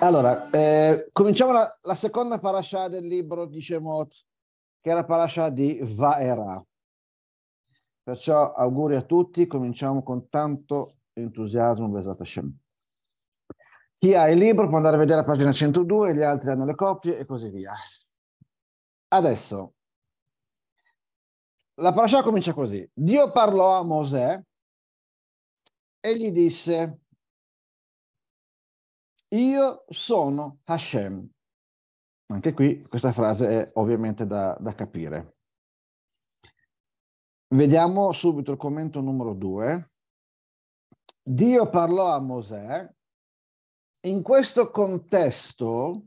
Allora, eh, cominciamo la, la, seconda parasha del libro di Shemot, che è la parasha di Vaera. Perciò auguri a tutti, cominciamo con tanto entusiasmo, Besat Hashem. Chi ha il libro può andare a vedere la pagina 102, gli altri hanno le copie e così via. Adesso, la parasha comincia così. Dio parlò a Mosè e gli disse, io sono Hashem. Anche qui questa frase è ovviamente da, da capire. Vediamo subito il commento numero due. Dio parlò a Mosè. In questo contesto,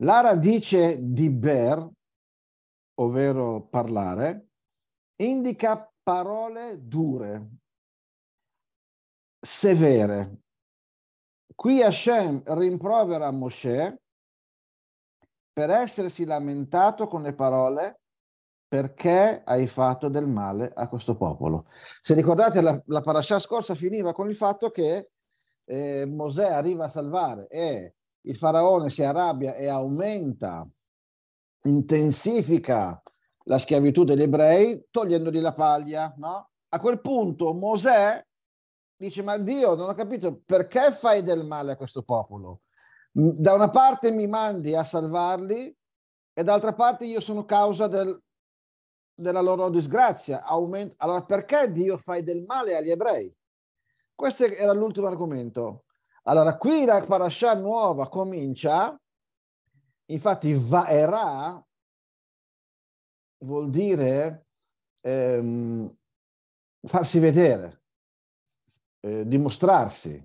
la radice di Ber ovvero parlare, indica parole dure, severe. Qui Hashem rimprovera Mosè per essersi lamentato con le parole perché hai fatto del male a questo popolo. Se ricordate la, la parasha scorsa finiva con il fatto che eh, Mosè arriva a salvare e il faraone si arrabbia e aumenta intensifica la schiavitù degli ebrei togliendogli la paglia, no? A quel punto Mosè dice, ma Dio, non ho capito perché fai del male a questo popolo? Da una parte mi mandi a salvarli e dall'altra parte io sono causa del, della loro disgrazia. Aument- allora perché Dio fai del male agli ebrei? Questo era l'ultimo argomento. Allora qui la parasha nuova comincia Infatti, vaerà vuol dire ehm, farsi vedere, eh, dimostrarsi.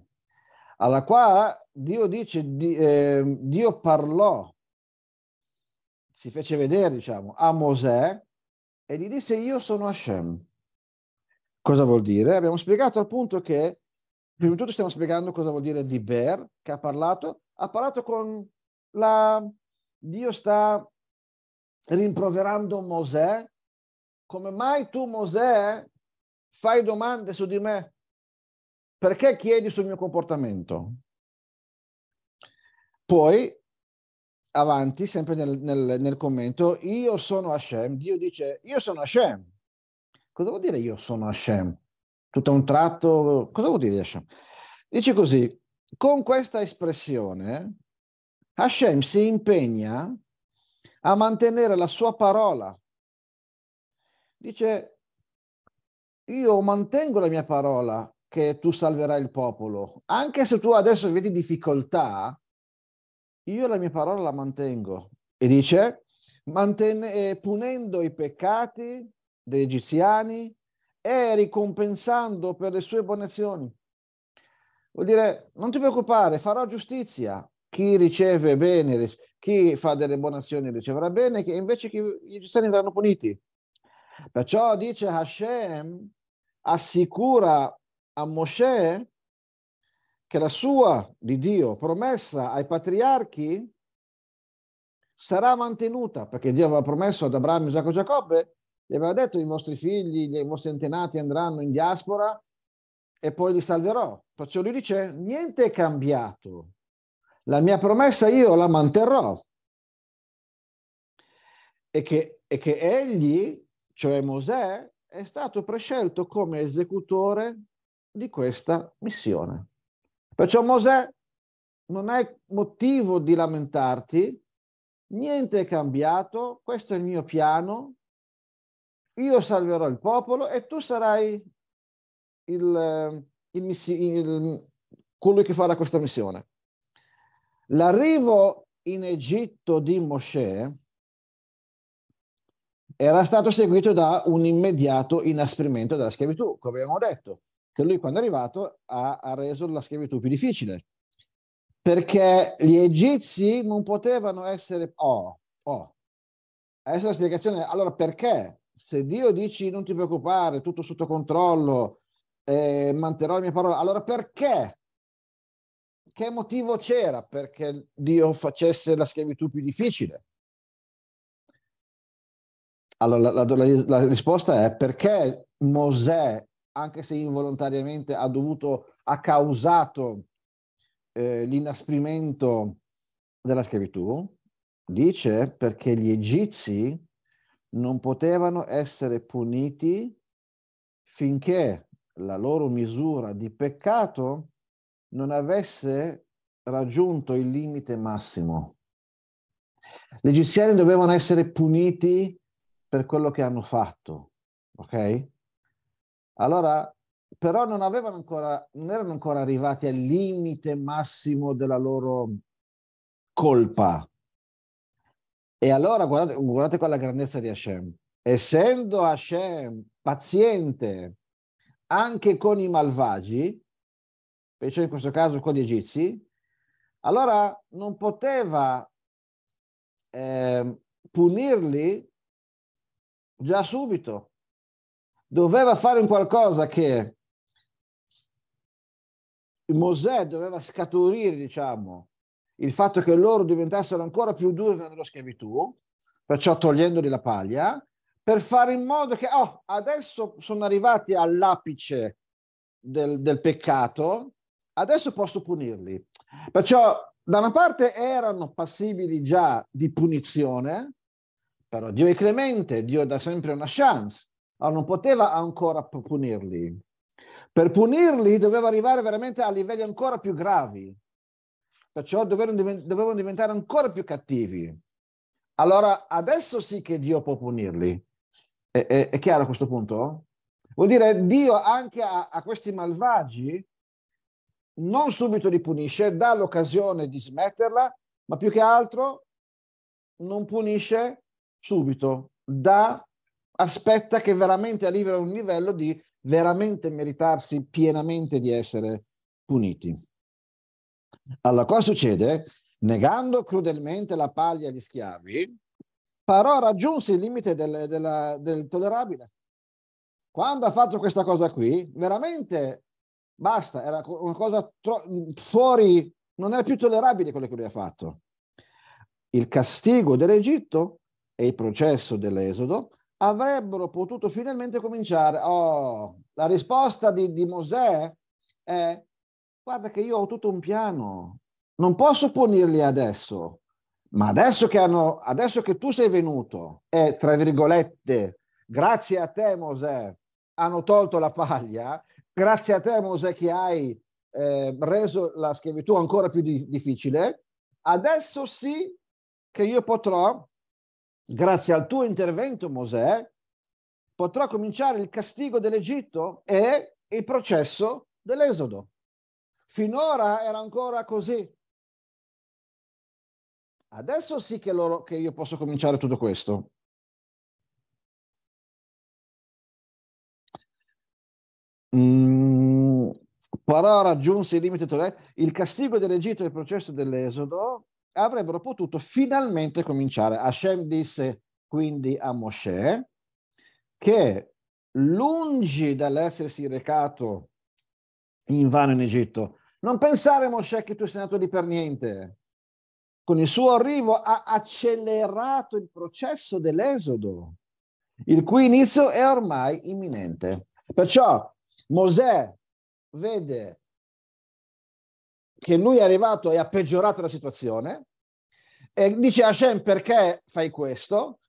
Alla qua Dio dice, di, eh, Dio parlò, si fece vedere, diciamo, a Mosè e gli disse io sono Hashem. Cosa vuol dire? Abbiamo spiegato appunto che, prima di tutto stiamo spiegando cosa vuol dire di Ber, che ha parlato, ha parlato con la Dio sta rimproverando Mosè, come mai tu Mosè fai domande su di me? Perché chiedi sul mio comportamento? Poi, avanti, sempre nel, nel, nel commento, io sono Hashem, Dio dice, io sono Hashem. Cosa vuol dire io sono Hashem? Tutto a un tratto, cosa vuol dire Hashem? Dice così, con questa espressione, Hashem si impegna a mantenere la sua parola. Dice, io mantengo la mia parola che tu salverai il popolo. Anche se tu adesso vedi difficoltà, io la mia parola la mantengo. E dice, mantenne, eh, punendo i peccati degli egiziani e ricompensando per le sue buone azioni. Vuol dire, non ti preoccupare, farò giustizia, chi riceve bene, chi fa delle buone azioni riceverà bene, che invece chi, gli egiziani verranno puniti. Perciò dice Hashem, assicura a Mosè che la sua, di Dio, promessa ai patriarchi sarà mantenuta, perché Dio aveva promesso ad Abramo, Isacco e Giacobbe, gli aveva detto i vostri figli, i vostri antenati andranno in diaspora e poi li salverò. Perciò lui dice, niente è cambiato, la mia promessa io la manterrò e che, e che egli, cioè Mosè, è stato prescelto come esecutore di questa missione. Perciò Mosè non hai motivo di lamentarti, niente è cambiato, questo è il mio piano, io salverò il popolo e tu sarai il, il, il, colui che farà questa missione. L'arrivo in Egitto di Mosè era stato seguito da un immediato inasprimento della schiavitù, come abbiamo detto, che lui quando è arrivato ha, ha reso la schiavitù più difficile, perché gli egizi non potevano essere... Oh, oh. Adesso la spiegazione, allora perché? Se Dio dici non ti preoccupare, tutto sotto controllo, eh, manterrò le mie parole, allora perché che motivo c'era perché Dio facesse la schiavitù più difficile? Allora la, la, la, risposta è perché Mosè, anche se involontariamente, ha dovuto, ha causato eh, l'inasprimento della schiavitù, dice perché gli egizi non potevano essere puniti finché la loro misura di peccato non avesse raggiunto il limite massimo. Gli egiziani dovevano essere puniti per quello che hanno fatto, ok? Allora, però non avevano ancora, non erano ancora arrivati al limite massimo della loro colpa. E allora guardate, guardate qua la grandezza di Hashem. Essendo Hashem paziente anche con i malvagi, perciò in questo caso con gli egizi, allora non poteva eh, punirli già subito, doveva fare un qualcosa che Mosè doveva scaturire, diciamo, il fatto che loro diventassero ancora più duri nella schiavitù, perciò togliendoli la paglia, per fare in modo che oh, adesso sono arrivati all'apice del, del peccato, adesso posso punirli. Perciò da una parte erano passibili già di punizione, però Dio è clemente, Dio dà sempre una chance, allora non poteva ancora punirli. Per punirli doveva arrivare veramente a livelli ancora più gravi, perciò dovevano diventare ancora più cattivi. Allora adesso sì che Dio può punirli. È, è, è chiaro a questo punto? Vuol dire Dio anche a, a questi malvagi non subito li punisce, dà l'occasione di smetterla, ma più che altro non punisce subito, dà, aspetta che veramente arrivi a un livello di veramente meritarsi pienamente di essere puniti. Allora, cosa succede, negando crudelmente la paglia agli schiavi, però raggiunse il limite del, della, del tollerabile. Quando ha fatto questa cosa qui, veramente Basta, era una cosa tro- fuori, non era più tollerabile quello che lui ha fatto. Il castigo dell'Egitto e il processo dell'Esodo avrebbero potuto finalmente cominciare. Oh, la risposta di, di Mosè è, guarda che io ho tutto un piano, non posso punirli adesso, ma adesso che, hanno, adesso che tu sei venuto e, tra virgolette, grazie a te Mosè, hanno tolto la paglia, Grazie a te, Mosè, che hai eh, reso la schiavitù ancora più di- difficile. Adesso sì che io potrò, grazie al tuo intervento, Mosè, potrò cominciare il castigo dell'Egitto e il processo dell'esodo. Finora era ancora così. Adesso sì che, loro, che io posso cominciare tutto questo. Mm, però raggiunse il limite tolerati. Il castigo dell'Egitto e il processo dell'Esodo avrebbero potuto finalmente cominciare. Hashem disse quindi a Mosè che lungi dall'essersi recato in vano in Egitto, non pensare Mosè che tu sei nato lì per niente. Con il suo arrivo ha accelerato il processo dell'esodo, il cui inizio è ormai imminente. Perciò Mosè vede che lui è arrivato e ha peggiorato la situazione e dice a Hashem perché fai questo?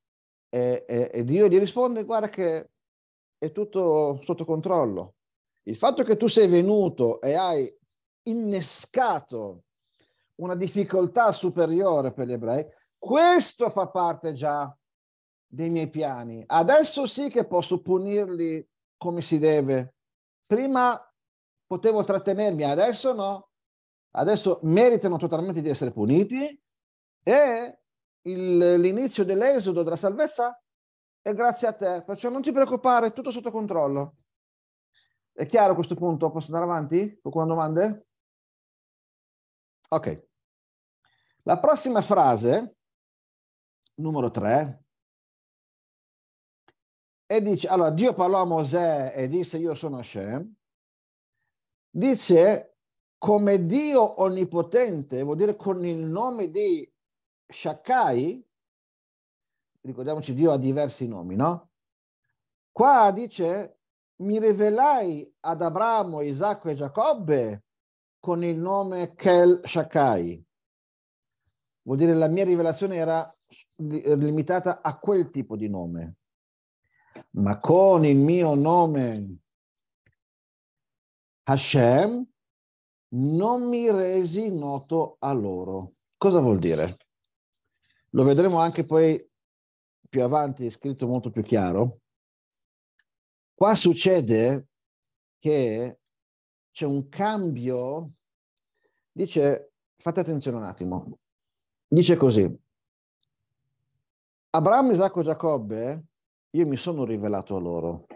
E, e, e Dio gli risponde guarda che è tutto sotto controllo. Il fatto che tu sei venuto e hai innescato una difficoltà superiore per gli ebrei, questo fa parte già dei miei piani. Adesso sì che posso punirli come si deve, prima potevo trattenermi, adesso no. Adesso meritano totalmente di essere puniti e il, l'inizio dell'esodo della salvezza è grazie a te. Perciò non ti preoccupare, è tutto sotto controllo. È chiaro a questo punto? Posso andare avanti? Qualcuno domande? Ok. La prossima frase, numero 3, e dice, allora Dio parlò a Mosè e disse io sono Hashem, dice come Dio onnipotente, vuol dire con il nome di Shakai, ricordiamoci Dio ha diversi nomi, no? Qua dice mi rivelai ad Abramo, Isacco e Giacobbe con il nome Kel Shakai. Vuol dire la mia rivelazione era limitata a quel tipo di nome ma con il mio nome Hashem non mi resi noto a loro. Cosa vuol dire? Lo vedremo anche poi più avanti, scritto molto più chiaro. Qua succede che c'è un cambio, dice, fate attenzione un attimo, dice così, Abramo, Isacco, Giacobbe io mi sono rivelato a loro,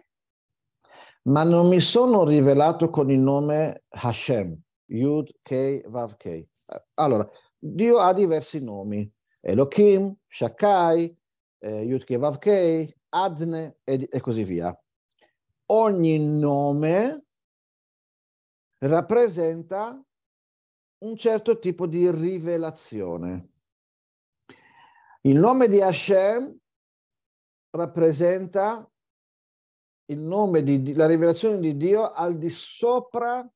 ma non mi sono rivelato con il nome Hashem, Yud Kei Vav Kei. Allora, Dio ha diversi nomi, Elohim, Shakai, eh, Yud Kei Vav Kei, Adne e, e così via. Ogni nome rappresenta un certo tipo di rivelazione. Il nome di Hashem rappresenta il nome di la rivelazione di Dio al di sopra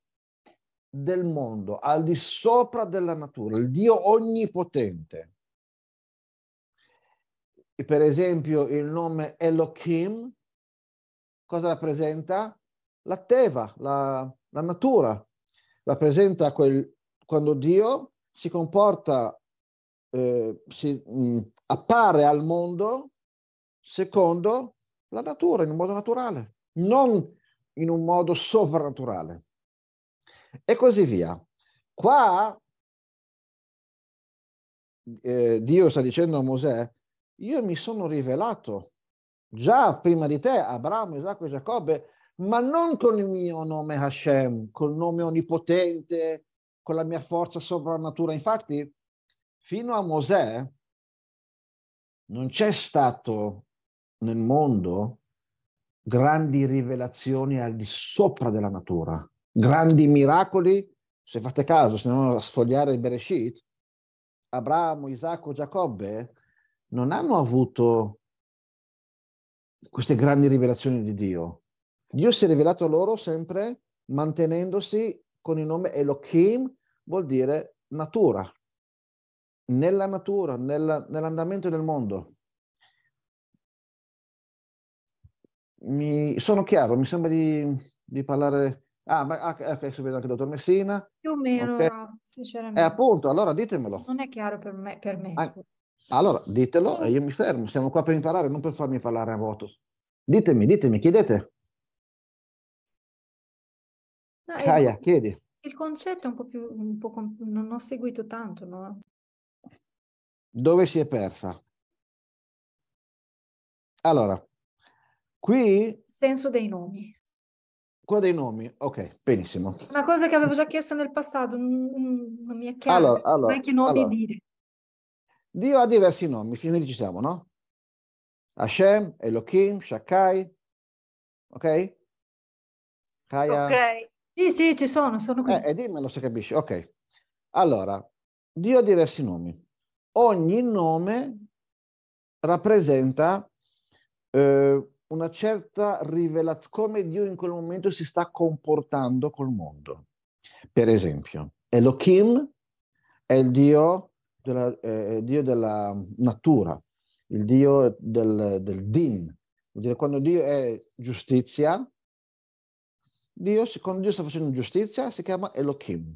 del mondo, al di sopra della natura, il Dio onnipotente. E per esempio il nome Elohim, cosa rappresenta? La teva, la, la natura. Rappresenta quel, quando Dio si comporta, eh, si, mh, mm, appare al mondo secondo la natura, in un modo naturale, non in un modo sovrannaturale. E così via. Qua eh, Dio sta dicendo a Mosè, io mi sono rivelato già prima di te, Abramo, Isacco e Giacobbe, ma non con il mio nome Hashem, col nome onnipotente, con la mia forza sovrannatura. Infatti, fino a Mosè non c'è stato nel mondo grandi rivelazioni al di sopra della natura, grandi miracoli, se fate caso, se non sfogliare il Bereshit, Abramo, Isacco, Giacobbe non hanno avuto queste grandi rivelazioni di Dio. Dio si è rivelato loro sempre mantenendosi con il nome Elohim, vuol dire natura, nella natura, nella, nell'andamento del mondo. mi, sono chiaro, mi sembra di, di parlare... Ah, ma ah, adesso vedo anche il dottor Messina. Più o meno, okay. no, sinceramente. Eh, appunto, allora ditemelo. Non è chiaro per me. Per me ah, allora, ditelo e io mi fermo. Siamo qua per imparare, non per farmi parlare a vuoto. Ditemi, ditemi, chiedete. No, Kaya, il, chiedi. Il concetto è un po' più... Un po non ho seguito tanto, no? Dove si è persa? Allora, Qui... Senso dei nomi. Quello dei nomi, ok, benissimo. Una cosa che avevo già chiesto nel passato, non, non mi è chiaro allora, allora, che nomi allora. dire. Dio ha diversi nomi, finalmente ci siamo, no? Hashem, Elohim, Shakai, ok? Kaya. Ok. Sì, sì, ci sono, sono qui. Eh, e dimmelo se capisci, ok. Allora, Dio ha diversi nomi. Ogni nome rappresenta eh, una certa rivelazione, come Dio in quel momento si sta comportando col mondo. Per esempio, Elohim è il Dio della, eh, Dio della natura, il Dio del, del din. Vuol dire quando Dio è giustizia, Dio, quando Dio sta facendo giustizia si chiama Elohim.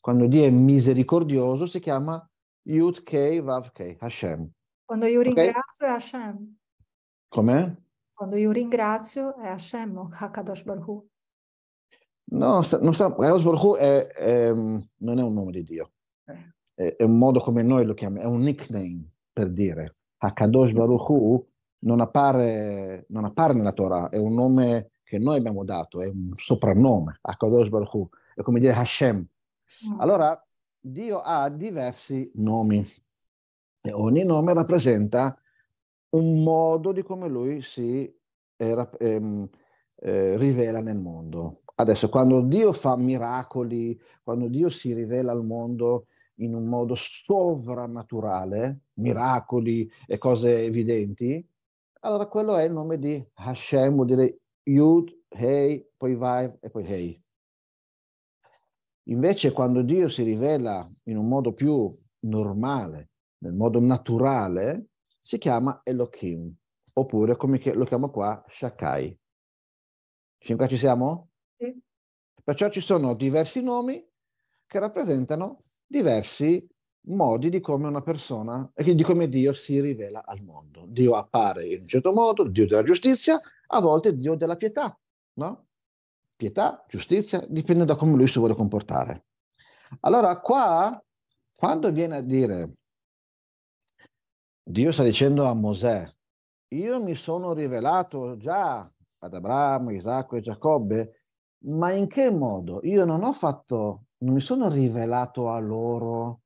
Quando Dio è misericordioso si chiama Yud Kei Vav Kei, Hashem. Quando io ringrazio okay? è Hashem. Com'è? Quando io ringrazio è Hashem o Hakadosh Baruch No, non sta, Hakadosh Baruch è, è, non è un nome di Dio. Eh. È, è, un modo come noi lo chiamiamo, è un nickname per dire. Hakadosh Baruch non appare, non appare nella Torah, è un nome che noi abbiamo dato, è un soprannome, Hakadosh Baruch è come dire Hashem. Mm. Allora, Dio ha diversi nomi e ogni nome rappresenta un modo di come lui si era, ehm, eh, rivela nel mondo. Adesso, quando Dio fa miracoli, quando Dio si rivela al mondo in un modo sovrannaturale, miracoli e cose evidenti, allora quello è il nome di Hashem, vuol dire Yud, Hei, poi Vai e poi Hei. Invece quando Dio si rivela in un modo più normale, nel modo naturale, si chiama Elohim, oppure come lo chiamo qua, Shakai. Fin qua ci siamo? Sì. Perciò ci sono diversi nomi che rappresentano diversi modi di come una persona, e eh, di come Dio si rivela al mondo. Dio appare in un certo modo, Dio della giustizia, a volte Dio della pietà, no? Pietà, giustizia, dipende da come lui si vuole comportare. Allora qua, quando viene a dire Dio sta dicendo a Mosè, io mi sono rivelato già ad Abramo, Isacco e Giacobbe, ma in che modo? Io non ho fatto, non mi sono rivelato a loro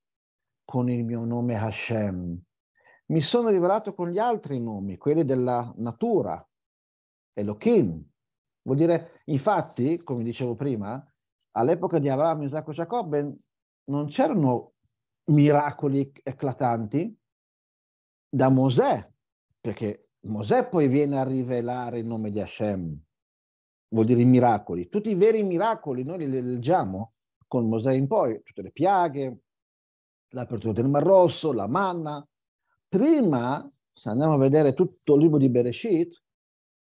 con il mio nome Hashem, mi sono rivelato con gli altri nomi, quelli della natura, Elohim. Vuol dire, infatti, come dicevo prima, all'epoca di Abramo, Isacco e Giacobbe non c'erano miracoli eclatanti, da Mosè, perché Mosè poi viene a rivelare il nome di Hashem, vuol dire i miracoli. Tutti i veri miracoli noi li leggiamo con Mosè in poi, tutte le piaghe, l'apertura del Mar Rosso, la manna. Prima, se andiamo a vedere tutto il libro di Bereshit,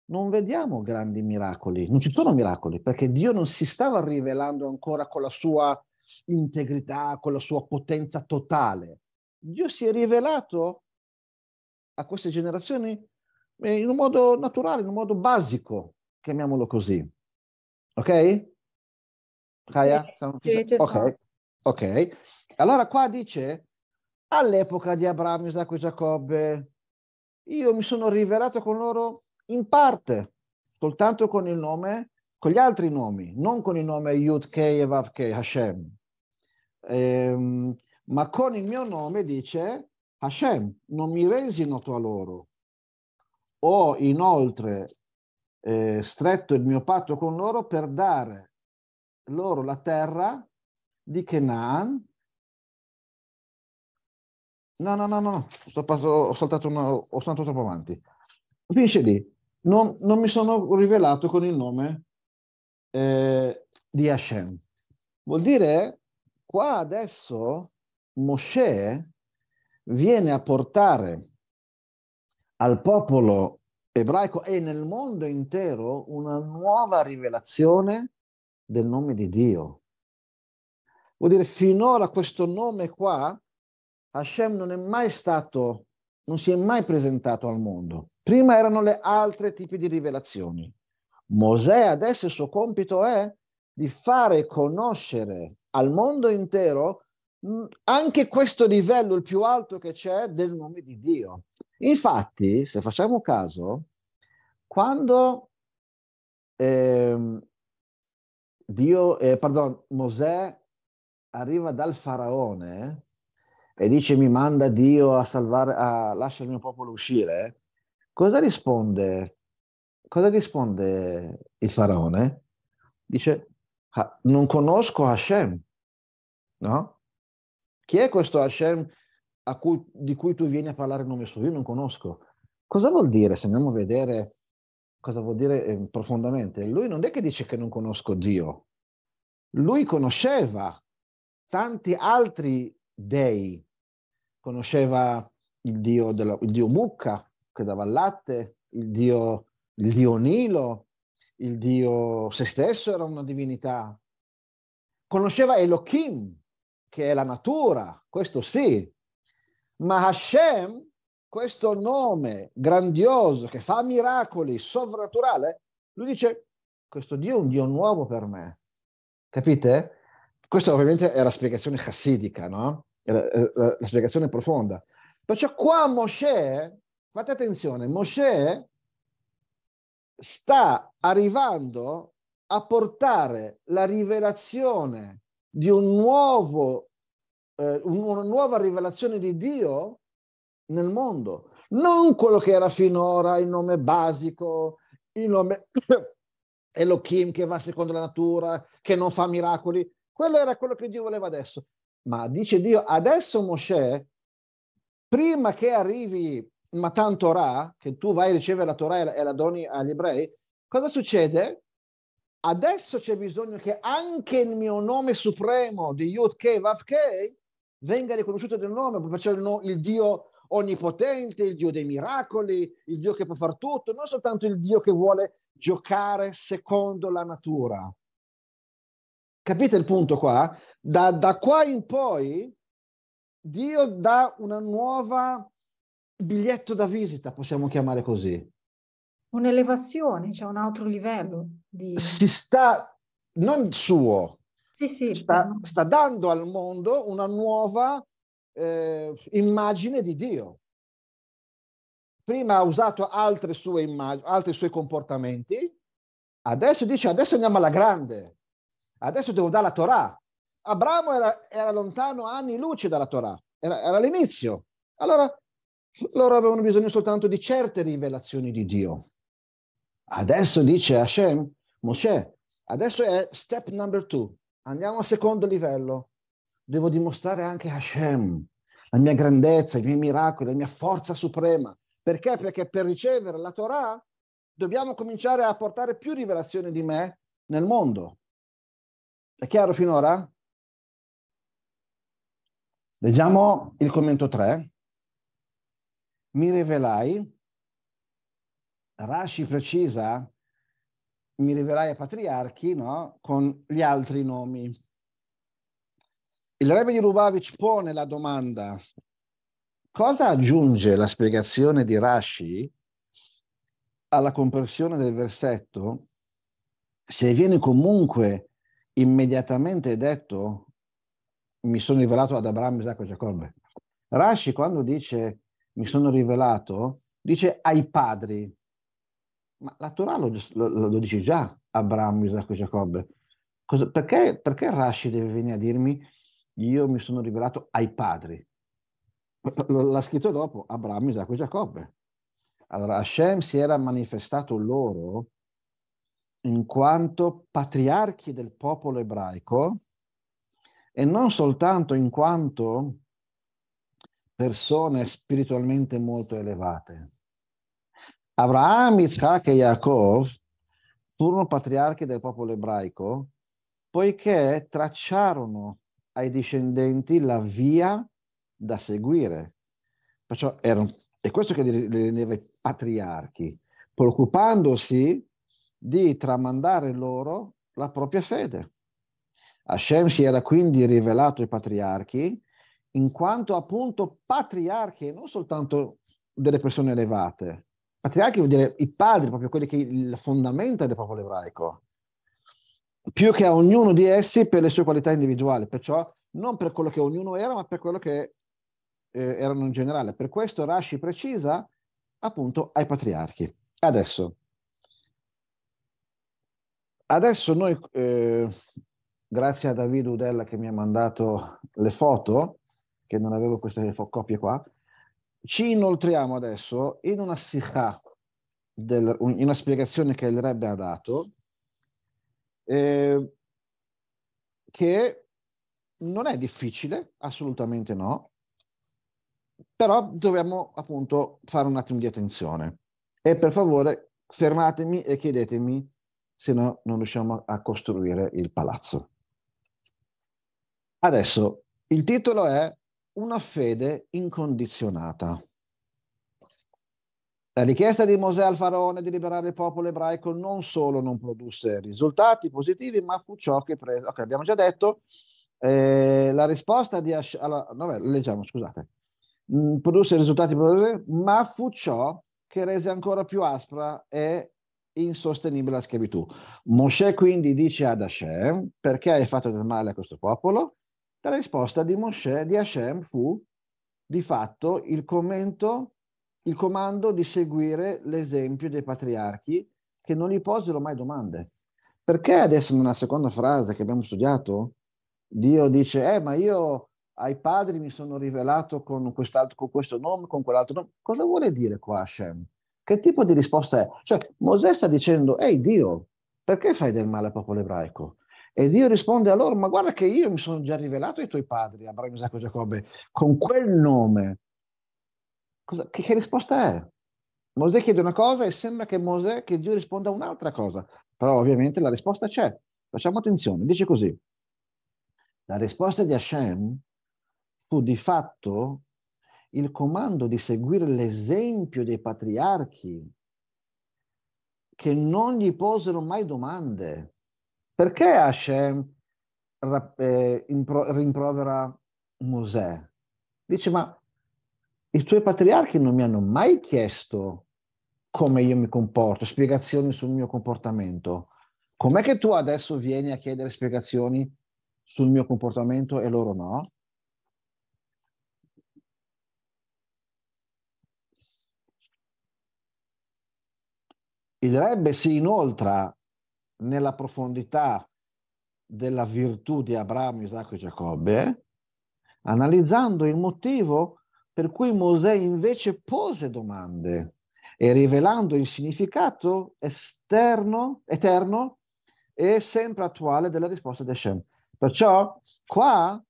non vediamo grandi miracoli, non ci sono miracoli, perché Dio non si stava rivelando ancora con la sua integrità, con la sua potenza totale. Dio si è rivelato a queste generazioni eh, in un modo naturale, in un modo basico, chiamiamolo così. Ok? Kaya? Sì, sì, okay. ok. Allora qua dice, all'epoca di Abramo, Isacco e Giacobbe, io mi sono rivelato con loro in parte, soltanto con il nome, con gli altri nomi, non con il nome Yud Kei e Vav Kei, Hashem. Ehm, ma con il mio nome, dice, Hashem, non mi resi noto a loro. Ho inoltre eh, stretto il mio patto con loro per dare loro la terra di Canaan. No, no, no, no, passato, ho, saltato una, ho saltato troppo avanti. Finisce lì. Non, non, mi sono rivelato con il nome eh, di Hashem. Vuol dire, qua adesso Mosè viene a portare al popolo ebraico e nel mondo intero una nuova rivelazione del nome di Dio. Vuol dire, finora questo nome qua, Hashem non è mai stato, non si è mai presentato al mondo. Prima erano le altre tipi di rivelazioni. Mosè adesso il suo compito è di fare conoscere al mondo intero Mm, anche questo livello, il più alto che c'è, del nome di Dio. Infatti, se facciamo caso, quando eh, Dio, eh, pardon, Mosè arriva dal faraone e dice mi manda Dio a salvare, a lasciare il mio popolo uscire, cosa risponde? Cosa risponde il faraone? Dice, ah, non conosco Hashem, no? Chi è questo Hashem cui, di cui tu vieni a parlare il nome suo? Io non conosco. Cosa vuol dire? Se andiamo a vedere cosa vuol dire eh, profondamente, lui non è che dice che non conosco Dio. Lui conosceva tanti altri dei. Conosceva il dio, della, il dio Mucca che dava il latte, il dio, il dio Nilo, il dio se stesso era una divinità. Conosceva Elohim, che è la natura, questo sì, ma Hashem, questo nome grandioso che fa miracoli, sovrannaturale, lui dice, questo Dio è un Dio nuovo per me. Capite? Questa ovviamente è la spiegazione chassidica, no? La, la, la, spiegazione profonda. Perciò qua Mosè, fate attenzione, Mosè sta arrivando a portare la rivelazione di un nuovo, eh, una nuova rivelazione di Dio nel mondo. Non quello che era finora il nome basico, il nome Elohim che va secondo la natura, che non fa miracoli. Quello era quello che Dio voleva adesso. Ma dice Dio, adesso Mosè, prima che arrivi Matan Torah, che tu vai a ricevere la Torah e la doni agli ebrei, cosa succede? Adesso c'è bisogno che anche il mio nome supremo di Yud Kei Vav Kei venga riconosciuto del nome, perciò il, il Dio onnipotente, il Dio dei miracoli, il Dio che può far tutto, non soltanto il Dio che vuole giocare secondo la natura. Capite il punto qua? Da, da qua in poi Dio dà una nuova biglietto da visita, possiamo chiamare così un'elevazione, cioè un altro livello. Di... Si sta, non suo, sì, sì, sta, sta dando al mondo una nuova eh, immagine di Dio. Prima ha usato altre sue immagini, altri suoi comportamenti, adesso dice adesso andiamo alla grande, adesso devo dare la Torah. Abramo era, era lontano anni luce dalla Torah, era, era all'inizio. Allora loro avevano bisogno soltanto di certe rivelazioni di Dio. Adesso dice Hashem, Mosè, adesso è step number two, andiamo al secondo livello. Devo dimostrare anche Hashem la mia grandezza, i miei miracoli, la mia forza suprema. Perché? Perché per ricevere la Torah dobbiamo cominciare a portare più rivelazioni di me nel mondo. È chiaro finora? Leggiamo il commento 3. Mi rivelai Rashi precisa, mi riverai a patriarchi, no? Con gli altri nomi. Il Rebbe di Rubavitch pone la domanda, cosa aggiunge la spiegazione di Rashi alla compressione del versetto se viene comunque immediatamente detto mi sono rivelato ad Abramo, Isacco e Giacobbe. Rashi quando dice mi sono rivelato dice ai padri, ma la Torah lo, lo, lo dice già Abramo, Isacco e Giacobbe. Cosa, perché, perché Rashi deve venire a dirmi io mi sono rivelato ai padri? L'ha scritto dopo Abramo, Isacco e Giacobbe. Allora Hashem si era manifestato loro in quanto patriarchi del popolo ebraico e non soltanto in quanto persone spiritualmente molto elevate. Abraham, Isaac e Jacob furono patriarchi del popolo ebraico poiché tracciarono ai discendenti la via da seguire. Perciò erano, è questo che li rendeva i patriarchi, preoccupandosi di tramandare loro la propria fede. Hashem si era quindi rivelato ai patriarchi in quanto appunto patriarchi e non soltanto delle persone elevate, patriarchi vuol dire i padri, proprio quelli che fondamenta del popolo ebraico, più che a ognuno di essi per le sue qualità individuali, perciò non per quello che ognuno era, ma per quello che eh, erano in generale. Per questo Rashi precisa appunto ai patriarchi. Adesso, adesso noi, eh, grazie a Davide Udella che mi ha mandato le foto, che non avevo queste fo- copie qua, ci inoltriamo adesso in una sikha, del, in una spiegazione che il Rebbe ha dato, eh, che non è difficile, assolutamente no, però dobbiamo appunto fare un attimo di attenzione. E per favore fermatemi e chiedetemi se no non riusciamo a costruire il palazzo. Adesso, il titolo è una fede incondizionata. La richiesta di Mosè al faraone di liberare il popolo ebraico non solo non produsse risultati positivi, ma fu ciò che prese. Ok, abbiamo già detto. Eh, la risposta di Ash... Allora, no, leggiamo, scusate. Mm, produsse risultati positivi, ma fu ciò che rese ancora più aspra e insostenibile la schiavitù. Mosè quindi dice ad Hashem, perché hai fatto del male a questo popolo? La risposta di Mosè, di Hashem, fu di fatto il commento, il comando di seguire l'esempio dei patriarchi che non gli posero mai domande. Perché adesso nella seconda frase che abbiamo studiato, Dio dice, eh ma io ai padri mi sono rivelato con, con questo nome, con quell'altro nome. Cosa vuole dire qua Hashem? Che tipo di risposta è? Cioè, Mosè sta dicendo, ehi Dio, perché fai del male al popolo ebraico? E Dio risponde a loro, ma guarda che io mi sono già rivelato ai tuoi padri, Abramo, Isacco e Giacobbe, con quel nome. Cosa, che, che, risposta è? Mosè chiede una cosa e sembra che, Mosè, che Dio risponda a un'altra cosa, però ovviamente la risposta c'è. Facciamo attenzione, dice così. La risposta di Hashem fu di fatto il comando di seguire l'esempio dei patriarchi che non gli posero mai domande perché Hashem eh, impro- rimprovera Mosè? Dice, ma i tuoi patriarchi non mi hanno mai chiesto come io mi comporto, spiegazioni sul mio comportamento. Com'è che tu adesso vieni a chiedere spiegazioni sul mio comportamento e loro no? Direbbe sì, inoltre, nella profondità della virtù di Abramo, Isacco e Giacobbe, analizzando il motivo per cui Mosè invece pose domande e rivelando il significato esterno, eterno e sempre attuale della risposta di Hashem. Perciò qua,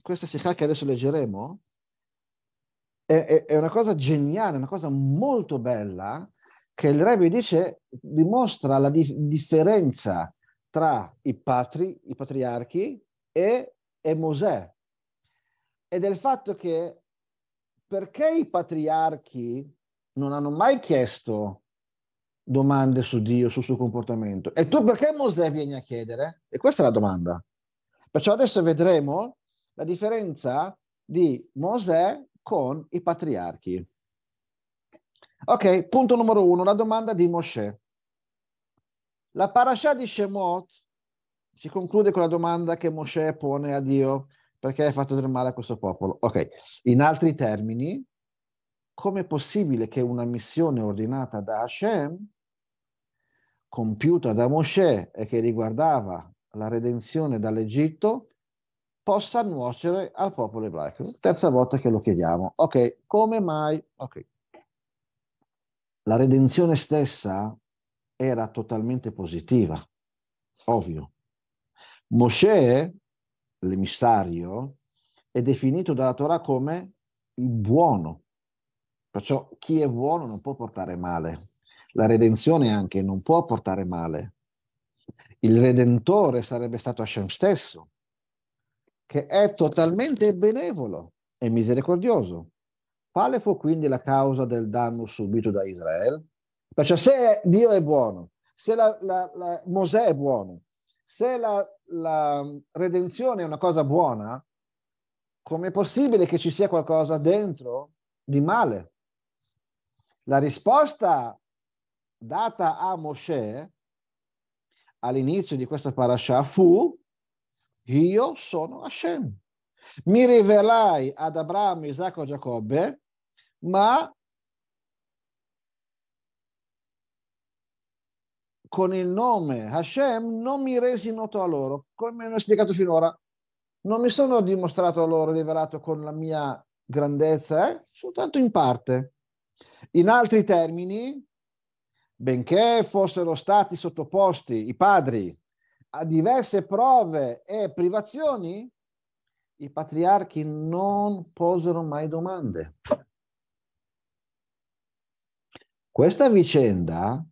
questa sikha che adesso leggeremo, è, è, è una cosa geniale, una cosa molto bella, che il Rebbe dice dimostra la di- differenza tra i patri, i patriarchi e, e Mosè. E del fatto che perché i patriarchi non hanno mai chiesto domande su Dio, sul suo comportamento. E tu perché Mosè vieni a chiedere? E questa è la domanda. Perciò adesso vedremo la differenza di Mosè con i patriarchi. Ok, punto numero uno, la domanda di Mosè. La parasha di Shemot si conclude con la domanda che Mosè pone a Dio perché hai fatto del male a questo popolo. Ok, in altri termini, com'è possibile che una missione ordinata da Hashem, compiuta da Mosè e che riguardava la redenzione dall'Egitto, possa nuocere al popolo ebraico? Terza volta che lo chiediamo. Ok, come mai? Ok. La redenzione stessa era totalmente positiva, ovvio. Mosè, l'emissario, è definito dalla Torah come il buono, perciò chi è buono non può portare male. La redenzione anche non può portare male. Il redentore sarebbe stato Hashem stesso, che è totalmente benevolo e misericordioso. Quale fu quindi la causa del danno subito da Israele? Perciò se Dio è buono, se la, la, la, Mosè è buono, se la redenzione è una cosa buona, com'è possibile che ci sia qualcosa dentro di male? La risposta data a Mosè all'inizio di questa parasha fu io sono Hashem. Mi rivelai ad Abramo, Isacco e Giacobbe ma con il nome Hashem non mi resi noto a loro, come ho spiegato finora. Non mi sono dimostrato a loro, rivelato con la mia grandezza, eh? soltanto in parte. In altri termini, benché fossero stati sottoposti i padri a diverse prove e privazioni, i patriarchi non posero mai domande. Questa vicenda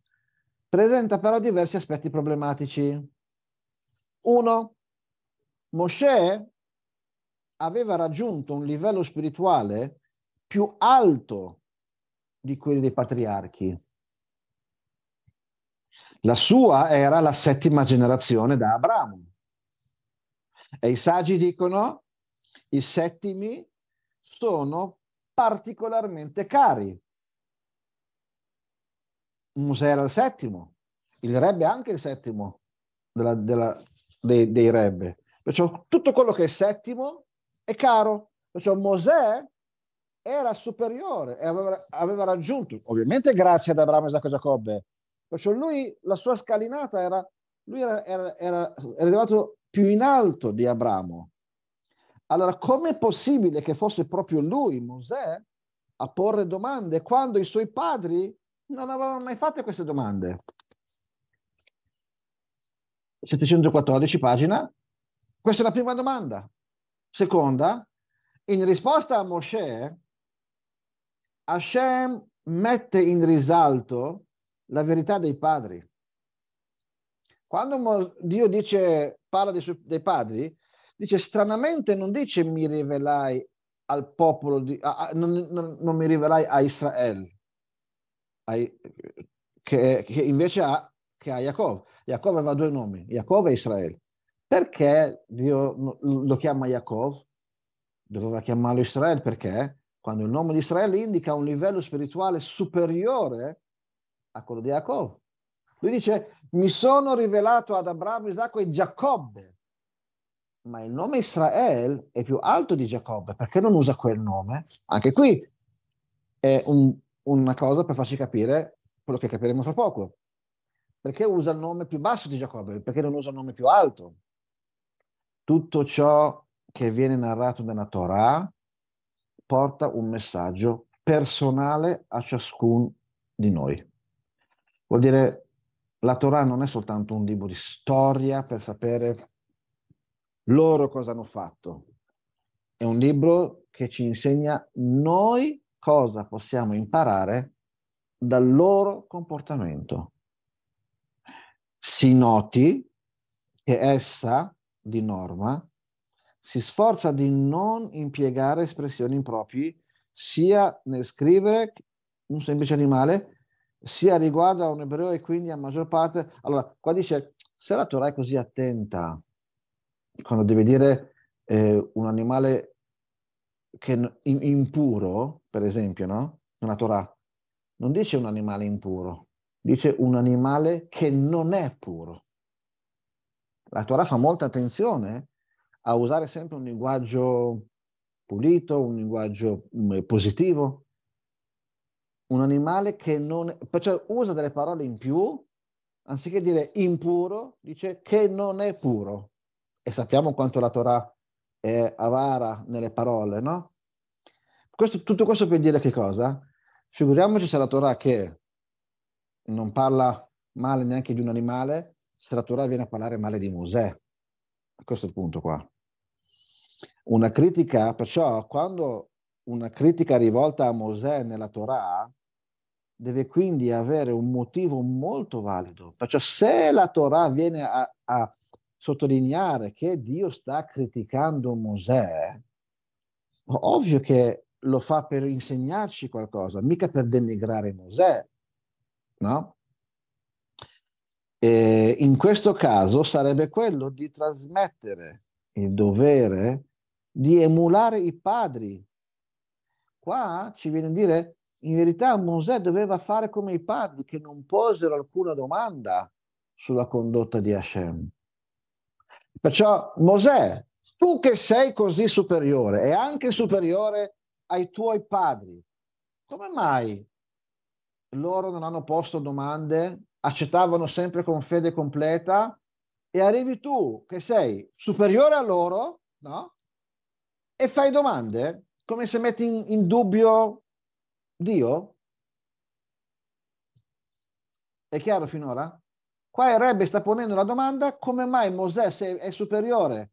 presenta però diversi aspetti problematici. Uno, Mosè aveva raggiunto un livello spirituale più alto di quelli dei patriarchi. La sua era la settima generazione da Abramo. E i saggi dicono, i settimi sono particolarmente cari Mosè era il settimo, il rebbe anche il settimo della, della, dei, dei rebbe. Perciò tutto quello che è settimo è caro. Perciò Mosè era superiore e aveva, aveva raggiunto, ovviamente grazie ad Abramo, Isacco e Giacobbe. Perciò lui, la sua scalinata era, lui era, era, era, era arrivato più in alto di Abramo. Allora, com'è possibile che fosse proprio lui, Mosè, a porre domande quando i suoi padri non avevamo mai fatto queste domande. 714 pagina. Questa è la prima domanda. Seconda, in risposta a Mosè, Hashem mette in risalto la verità dei padri. Quando Dio dice, parla dei, suoi, dei padri, dice stranamente non dice mi rivelai al popolo, di, a, a, non, non, non mi rivelai a Israele ai, che, che, invece ha, che ha Jacob. Jacob aveva due nomi, Jacob e Israele. Perché Dio lo chiama Jacob? Doveva chiamarlo Israele perché quando il nome di Israele indica un livello spirituale superiore a quello di Jacob. Lui dice, mi sono rivelato ad Abramo, Isacco e Giacobbe, ma il nome Israele è più alto di Giacobbe, perché non usa quel nome? Anche qui è un una cosa per farci capire quello che capiremo fra poco. Perché usa il nome più basso di Giacobbe? Perché non usa il nome più alto? Tutto ciò che viene narrato nella Torah porta un messaggio personale a ciascun di noi. Vuol dire, la Torah non è soltanto un libro di storia per sapere loro cosa hanno fatto, è un libro che ci insegna noi cosa possiamo imparare dal loro comportamento. Si noti che essa, di norma, si sforza di non impiegare espressioni improprie sia nel scrivere un semplice animale, sia riguardo a un ebreo e quindi a maggior parte... Allora, qua dice, se la Torah è così attenta, quando deve dire eh, un animale che impuro, per esempio, no? Nella Torah, non dice un animale impuro, dice un animale che non è puro. La Torah fa molta attenzione a usare sempre un linguaggio pulito, un linguaggio positivo. Un animale che non... Perciò usa delle parole in più, anziché dire impuro, dice che non è puro. E sappiamo quanto la Torah è avara nelle parole, no? Questo, tutto questo per dire che cosa? Figuriamoci se la Torah che non parla male neanche di un animale, se la Torah viene a parlare male di Mosè. A questo punto qua. Una critica, perciò quando una critica rivolta a Mosè nella Torah deve quindi avere un motivo molto valido. Perciò se la Torah viene a, a sottolineare che Dio sta criticando Mosè, ovvio che lo fa per insegnarci qualcosa, mica per denigrare Mosè, no? E in questo caso sarebbe quello di trasmettere il dovere di emulare i padri. Qua ci viene a dire, in verità Mosè doveva fare come i padri che non posero alcuna domanda sulla condotta di Hashem. Perciò Mosè, tu che sei così superiore e anche superiore ai tuoi padri, come mai loro non hanno posto domande, accettavano sempre con fede completa e arrivi tu che sei superiore a loro, no? E fai domande come se metti in, in dubbio Dio? È chiaro finora? Qua il Rebbe sta ponendo la domanda come mai Mosè se è superiore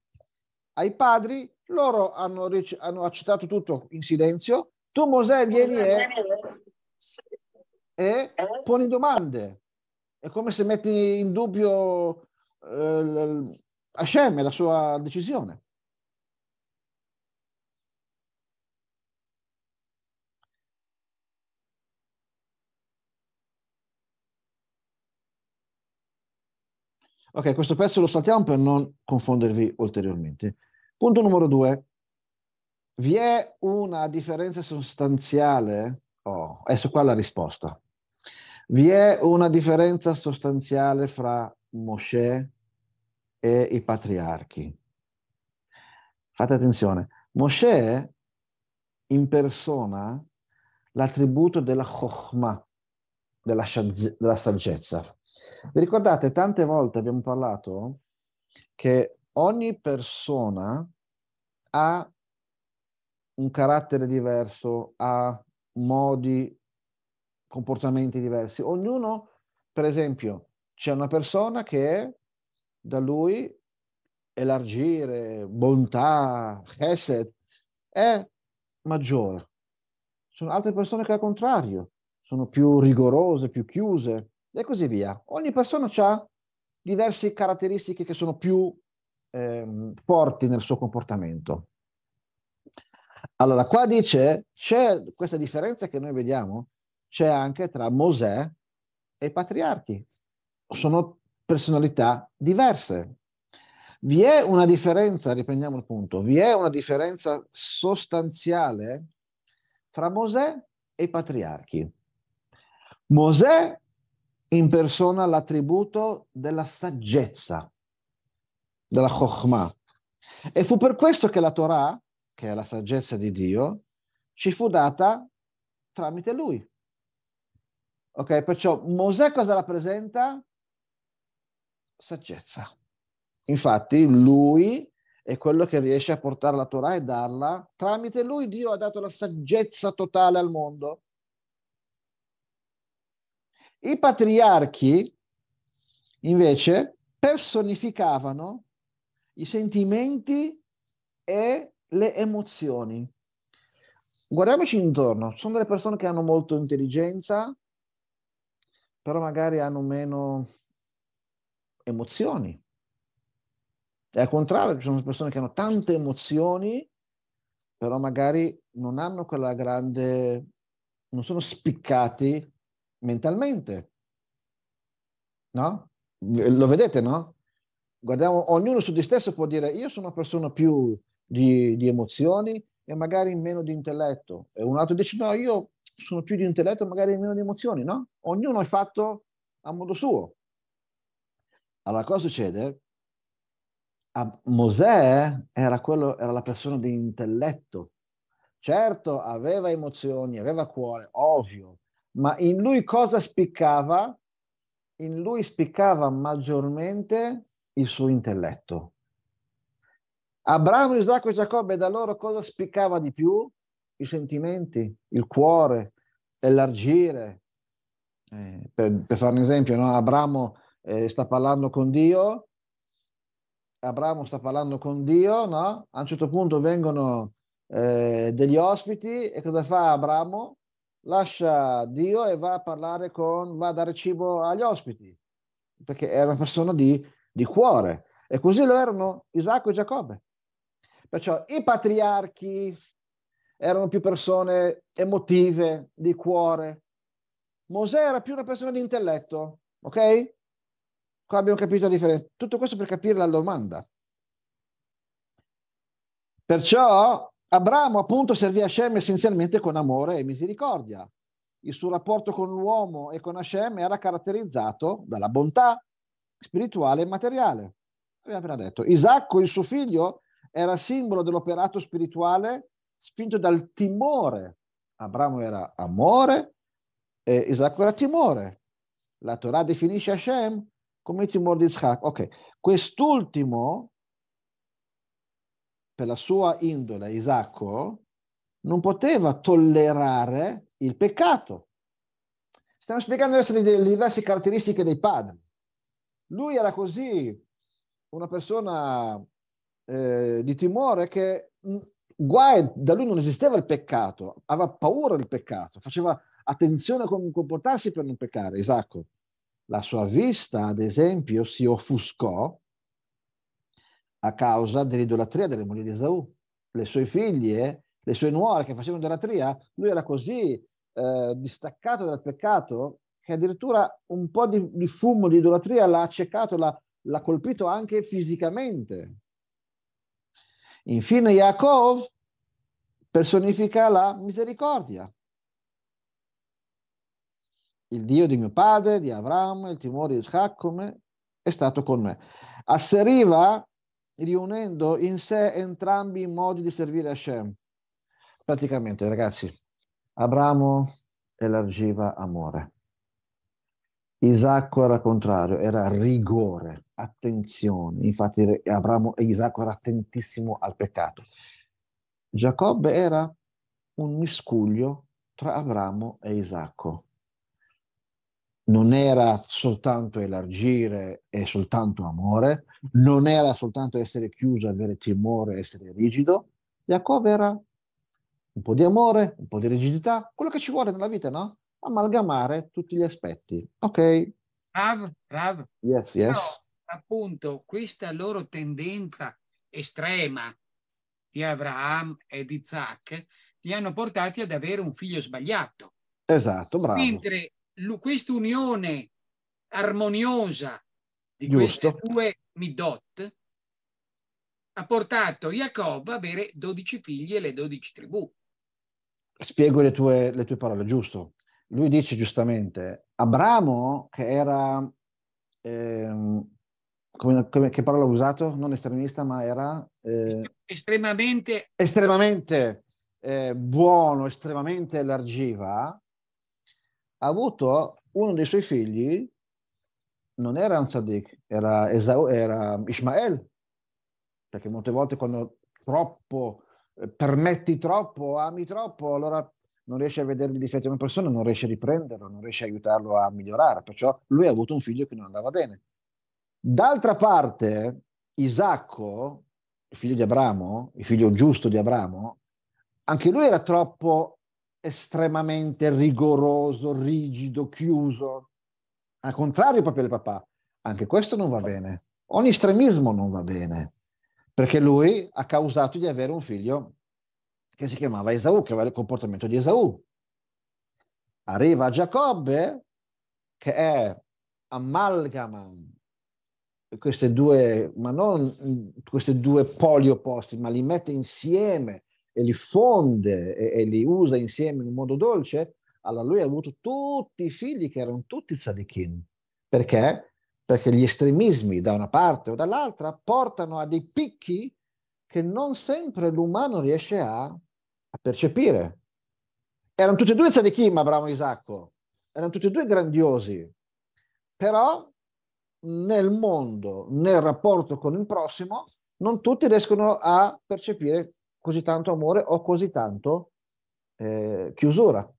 ai padri, loro hanno, hanno accettato tutto in silenzio, tu Mosè vieni e, e poni domande. È come se metti in dubbio eh, Hashem e la sua decisione. Ok, questo pezzo lo saltiamo per non confondervi ulteriormente. Punto numero due. Vi è una differenza sostanziale? Oh, adesso qua la risposta. Vi è una differenza sostanziale fra Mosè e i patriarchi. Fate attenzione. Mosè impersona l'attributo della chokhmah, della, della saggezza. Vi ricordate, tante volte abbiamo parlato che ogni persona ha un carattere diverso, ha modi, comportamenti diversi. Ognuno, per esempio, c'è una persona che è da lui elargire, bontà, chesed, è maggiore. Ci sono altre persone che al contrario sono più rigorose, più chiuse, e così via. Ogni persona ha diverse caratteristiche che sono più eh, forti nel suo comportamento. Allora, qua dice, c'è questa differenza che noi vediamo, c'è anche tra Mosè e i patriarchi. Sono personalità diverse. Vi è una differenza, riprendiamo il punto, vi è una differenza sostanziale fra Mosè e i patriarchi. Mosè in persona l'attributo della saggezza, della Chokhmah. E fu per questo che la Torah, che è la saggezza di Dio, ci fu data tramite lui. Ok, perciò Mosè cosa rappresenta? Saggezza. Infatti lui è quello che riesce a portare la Torah e darla. Tramite lui Dio ha dato la saggezza totale al mondo. I patriarchi, invece, personificavano i sentimenti e le emozioni. Guardiamoci intorno, sono delle persone che hanno molto intelligenza, però magari hanno meno emozioni. E al contrario, ci sono persone che hanno tante emozioni, però magari non hanno quella grande, non sono spiccati mentalmente. No? Lo vedete, no? Guardiamo, ognuno su di stesso può dire io sono una persona più di, di emozioni e magari meno di intelletto. E un altro dice no, io sono più di intelletto e magari meno di emozioni, no? Ognuno è fatto a modo suo. Allora cosa succede? A Mosè era, quello, era la persona di intelletto. Certo, aveva emozioni, aveva cuore, ovvio, ma in lui cosa spiccava? In lui spiccava maggiormente il suo intelletto. Abramo, Isacco e Giacobbe, da loro cosa spiccava di più? I sentimenti, il cuore, elargire. Eh, per, per, fare un esempio, no? Abramo eh, sta parlando con Dio, Abramo sta parlando con Dio, no? a un certo punto vengono eh, degli ospiti e cosa fa Abramo? lascia Dio e va a parlare con, va a dare cibo agli ospiti, perché era una persona di, di cuore. E così lo erano Isacco e Giacobbe. Perciò i patriarchi erano più persone emotive, di cuore. Mosè era più una persona di intelletto, ok? Qua abbiamo capito la differenza. Tutto questo per capire la domanda. Perciò Abramo appunto servì Hashem essenzialmente con amore e misericordia. Il suo rapporto con l'uomo e con Hashem era caratterizzato dalla bontà spirituale e materiale. Abbiamo appena detto. Isacco, il suo figlio, era simbolo dell'operato spirituale spinto dal timore. Abramo era amore e Isacco era timore. La Torah definisce Hashem come timore di Isacco. Ok, quest'ultimo per la sua indole Isacco, non poteva tollerare il peccato. Stiamo spiegando adesso le diverse caratteristiche dei padri. Lui era così, una persona eh, di timore che mm, guai, da lui non esisteva il peccato, aveva paura del peccato, faceva attenzione a come comportarsi per non peccare. Isacco, la sua vista, ad esempio, si offuscò a causa dell'idolatria delle mogli di Esaù. Le sue figlie, le sue nuore che facevano idolatria, lui era così eh, distaccato dal peccato che addirittura un po' di, di fumo di idolatria l'ha accecato, l'ha, l'ha colpito anche fisicamente. Infine Yaakov personifica la misericordia. Il Dio di mio padre, di Avram, il timore di Isacco è stato con me. Asseriva riunendo in sé entrambi i modi di servire Hashem. Praticamente, ragazzi, Abramo elargiva amore. Isacco era contrario, era rigore, attenzione. Infatti Abramo e Isacco era attentissimo al peccato. Giacobbe era un miscuglio tra Abramo e Isacco non era soltanto elargire e soltanto amore, non era soltanto essere chiuso, avere timore, essere rigido. Jacob era un po' di amore, un po' di rigidità, quello che ci vuole nella vita, no? Amalgamare tutti gli aspetti. Ok. Rav, Rav. Yes, yes. Però, appunto, questa loro tendenza estrema di Abraham e di Isaac li hanno portati ad avere un figlio sbagliato. Esatto, bravo. Mentre questa unione armoniosa di Giusto. queste due midot ha portato Jacob a avere 12 figli e le 12 tribù. Spiego le tue, le tue parole, giusto. Lui dice giustamente, Abramo, che era, ehm, come, come, che parola ho usato? Non estremista, ma era... Eh, estremamente... Estremamente eh, buono, estremamente elargiva, ha avuto uno dei suoi figli, non era un tzaddik, era, Esau, era Ishmael, perché molte volte quando troppo, eh, permetti troppo, ami troppo, allora non riesci a vedere il difetto di una persona, non riesci a riprenderlo, non riesci a aiutarlo a migliorare, perciò lui ha avuto un figlio che non andava bene. D'altra parte, Isacco, il figlio di Abramo, il figlio giusto di Abramo, anche lui era troppo estremamente rigoroso, rigido, chiuso. Al contrario proprio del papà, anche questo non va bene. Ogni estremismo non va bene, perché lui ha causato di avere un figlio che si chiamava Esaù, che aveva il comportamento di Esaù. Arriva Giacobbe, che è amalgama queste due, ma non queste due poli opposti, ma li mette insieme e li fonde e, e li usa insieme in modo dolce, allora lui ha avuto tutti i figli che erano tutti tzaddikin. Perché? Perché gli estremismi da una parte o dall'altra portano a dei picchi che non sempre l'umano riesce a, a percepire. Erano tutti e due tzaddikim Abramo e Isacco, erano tutti e due grandiosi, però nel mondo, nel rapporto con il prossimo, non tutti riescono a percepire così tanto amore o così tanto eh, chiusura.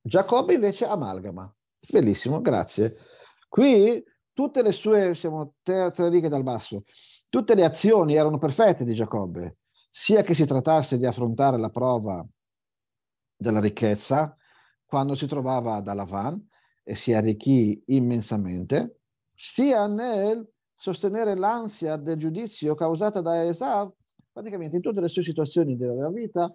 Giacobbe invece amalgama. Bellissimo, grazie. Qui tutte le sue, siamo tre, tre righe dal basso, tutte le azioni erano perfette di Giacobbe, sia che si trattasse di affrontare la prova della ricchezza quando si trovava da Lavan e si arricchì immensamente, sia nel sostenere l'ansia del giudizio causata da Esav praticamente in tutte le sue situazioni della vita,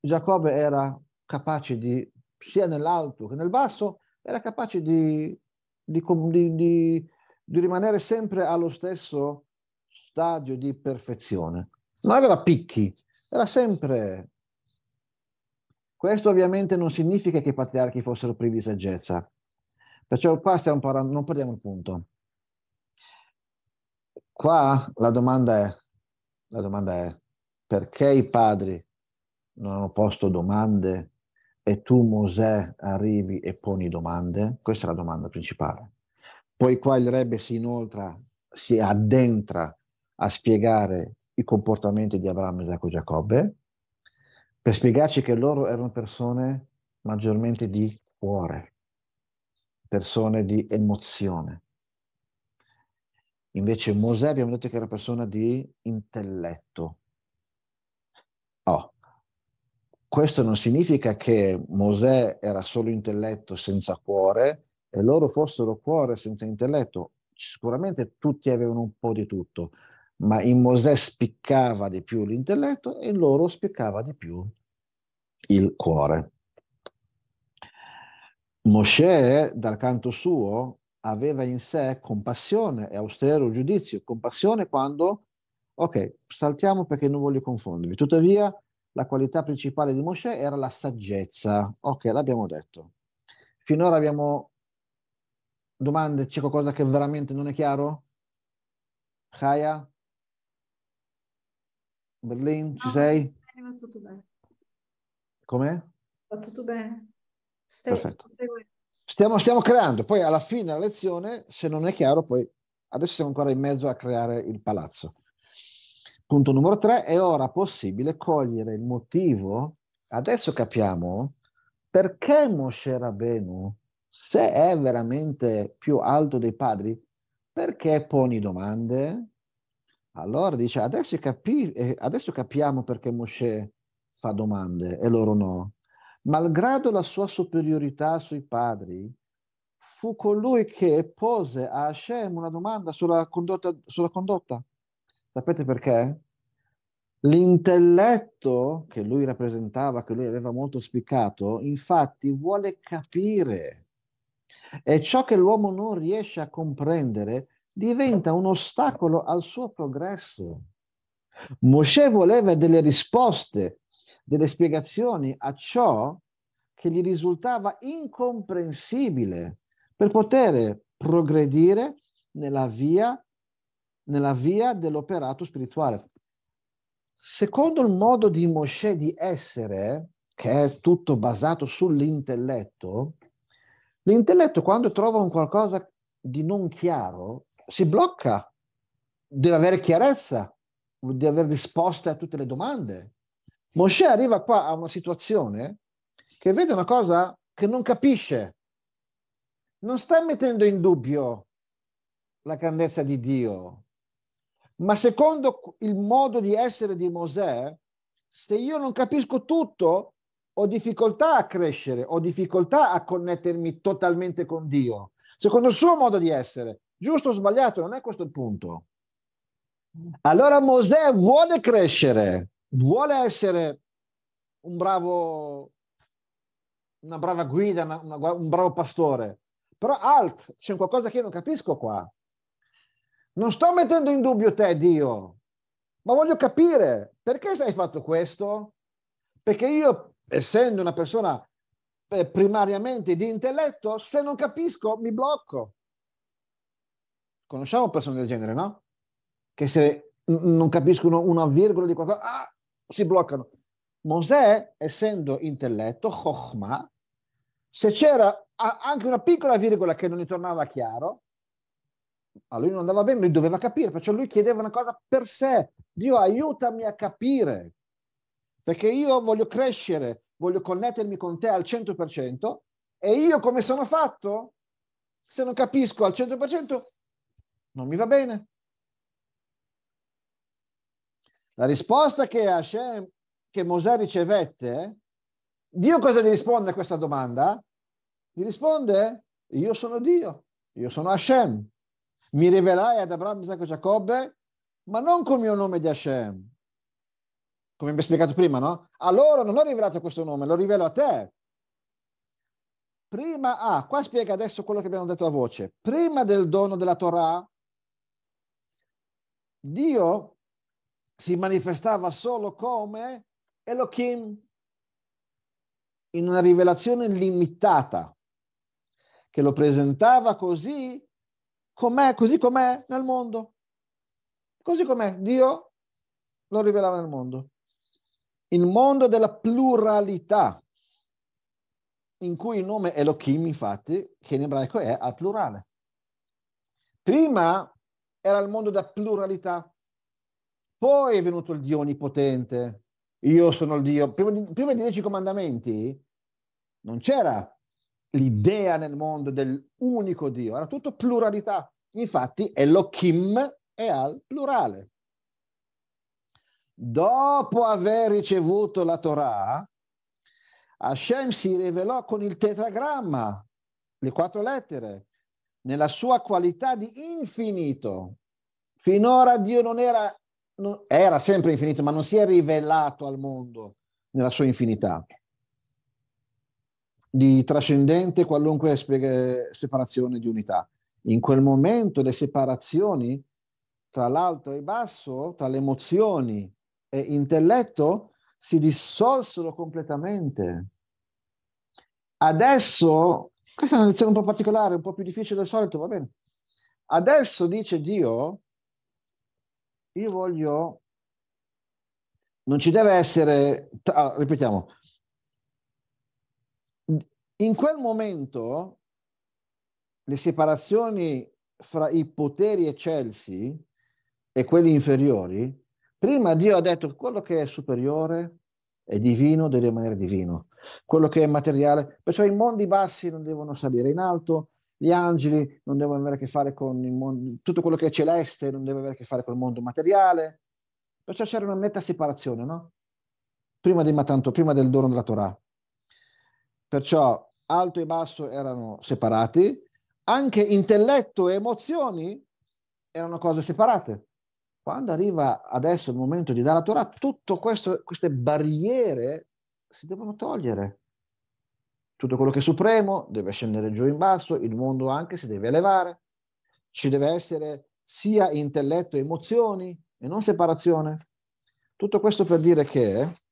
Giacobbe era capace di, sia nell'alto che nel basso, era capace di, di, di, di rimanere sempre allo stesso stadio di perfezione. Non aveva picchi, era sempre... Questo ovviamente non significa che i patriarchi fossero privi di saggezza, perciò qua stiamo parlando, non perdiamo il punto. Qua la domanda è, la domanda è perché i padri non hanno posto domande e tu Mosè arrivi e poni domande? Questa è la domanda principale. Poi qua il Rebbe si inoltra, si addentra a spiegare i comportamenti di Abramo, Isacco e Giacobbe per spiegarci che loro erano persone maggiormente di cuore, persone di emozione, Invece Mosè abbiamo detto che era persona di intelletto. Oh. Questo non significa che Mosè era solo intelletto senza cuore e loro fossero cuore senza intelletto. Sicuramente tutti avevano un po' di tutto, ma in Mosè spiccava di più l'intelletto e in loro spiccava di più il cuore. Mosè, dal canto suo, aveva in sé compassione e austero giudizio, compassione quando, ok, saltiamo perché non voglio confondervi, tuttavia la qualità principale di Mosè era la saggezza, ok, l'abbiamo detto. Finora abbiamo domande, c'è qualcosa che veramente non è chiaro? Chaya? Berlin, ci no, sei? Va tutto bene. Com'è? Va tutto bene. Stai, Perfetto. seguendo. Stiamo, stiamo, creando, poi alla fine della lezione, se non è chiaro, poi adesso siamo ancora in mezzo a creare il palazzo. Punto numero tre, è ora possibile cogliere il motivo, adesso capiamo, perché Moshe Rabenu, se è veramente più alto dei padri, perché poni domande? Allora dice, adesso, capi, eh, adesso capiamo perché Moshe fa domande e loro no malgrado la sua superiorità sui padri, fu colui che pose a Hashem una domanda sulla condotta. Sulla condotta. Sapete perché? L'intelletto che lui rappresentava, che lui aveva molto spiccato, infatti vuole capire e ciò che l'uomo non riesce a comprendere diventa un ostacolo al suo progresso. Mosè voleva delle risposte, delle spiegazioni a ciò che gli risultava incomprensibile per poter progredire nella via, nella via dell'operato spirituale. Secondo il modo di Mosè di essere, che è tutto basato sull'intelletto, l'intelletto quando trova un qualcosa di non chiaro si blocca, deve avere chiarezza, deve avere risposte a tutte le domande. Mosè arriva qua a una situazione che vede una cosa che non capisce. Non sta mettendo in dubbio la grandezza di Dio, ma secondo il modo di essere di Mosè, se io non capisco tutto, ho difficoltà a crescere, ho difficoltà a connettermi totalmente con Dio, secondo il suo modo di essere. Giusto o sbagliato, non è questo il punto. Allora Mosè vuole crescere, vuole essere un bravo, una brava guida, una, una, un bravo pastore, però alt, c'è qualcosa che io non capisco qua. Non sto mettendo in dubbio te, Dio, ma voglio capire perché hai fatto questo? Perché io, essendo una persona eh, primariamente di intelletto, se non capisco mi blocco. Conosciamo persone del genere, no? Che se non capiscono una virgola di qualcosa, ah, si bloccano. Mosè, essendo intelletto, Chochma, se c'era anche una piccola virgola che non gli tornava chiaro, a lui non andava bene, lui doveva capire, perciò lui chiedeva una cosa per sé. Dio aiutami a capire, perché io voglio crescere, voglio connettermi con te al 100% e io come sono fatto? Se non capisco al 100% non mi va bene. La risposta che, Hashem, che Mosè ricevette, Dio cosa gli risponde a questa domanda? Gli risponde, io sono Dio, io sono Hashem. Mi rivelai ad Abramo, Isacco e Giacobbe, ma non con il mio nome di Hashem. Come vi ho spiegato prima, no? A loro non ho rivelato questo nome, lo rivelo a te. Prima, ah, qua spiega adesso quello che abbiamo detto a voce. Prima del dono della Torah, Dio si manifestava solo come Elohim in una rivelazione limitata che lo presentava così com'è, così com'è nel mondo. Così com'è, Dio lo rivelava nel mondo. Il mondo della pluralità, in cui il nome Elohim, infatti, che in ebraico è al plurale. Prima era il mondo della pluralità, poi è venuto il Dio onnipotente. Io sono il Dio. Prima, di, prima dei dieci comandamenti non c'era l'idea nel mondo dell'unico Dio, era tutto pluralità. Infatti Elohim è al plurale. Dopo aver ricevuto la Torah, Hashem si rivelò con il tetragramma, le quattro lettere, nella sua qualità di infinito. Finora Dio non era non, era sempre infinito, ma non si è rivelato al mondo nella sua infinità. Di trascendente qualunque separazione di unità. In quel momento le separazioni tra l'alto e il basso, tra le emozioni e intelletto, si dissolsero completamente. Adesso, questa è una lezione un po' particolare, un po' più difficile del solito, va bene. Adesso dice Dio, io voglio, non ci deve essere, ah, ripetiamo, in quel momento le separazioni fra i poteri eccelsi e quelli inferiori, prima Dio ha detto quello che è superiore è divino deve rimanere divino, quello che è materiale, perciò i mondi bassi non devono salire in alto, gli angeli, non devono avere a che fare con il mondo, tutto quello che è celeste non deve avere a che fare con il mondo materiale. Perciò c'era una netta separazione, no? Prima, di Matanto, prima del dono della Torah. Perciò alto e basso erano separati, anche intelletto e emozioni erano cose separate. Quando arriva adesso il momento di dare la Torah, tutte queste barriere si devono togliere. Tutto quello che è supremo deve scendere giù in basso, il mondo anche si deve elevare, ci deve essere sia intelletto e emozioni e non separazione. Tutto questo per dire che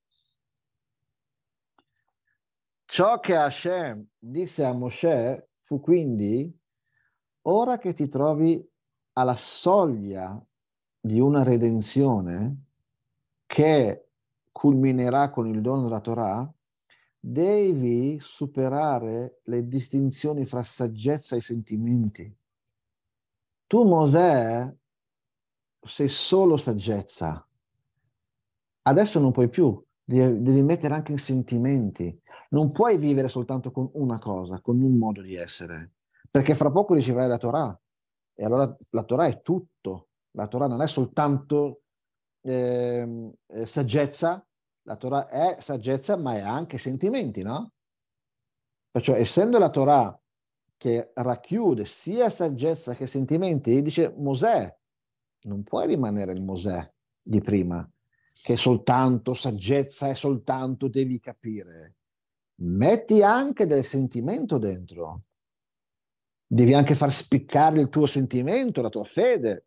ciò che Hashem disse a Mosè fu quindi ora che ti trovi alla soglia di una redenzione che culminerà con il dono della Torah, devi superare le distinzioni fra saggezza e sentimenti. Tu, Mosè, sei solo saggezza. Adesso non puoi più, devi, mettere anche i sentimenti. Non puoi vivere soltanto con una cosa, con un modo di essere, perché fra poco riceverai la Torah. E allora la Torah è tutto. La Torah non è soltanto ehm, eh, saggezza, la Torah è saggezza ma è anche sentimenti, no? Perciò essendo la Torah che racchiude sia saggezza che sentimenti, dice Mosè, non puoi rimanere il Mosè di prima, che è soltanto saggezza e soltanto devi capire. Metti anche del sentimento dentro. Devi anche far spiccare il tuo sentimento, la tua fede.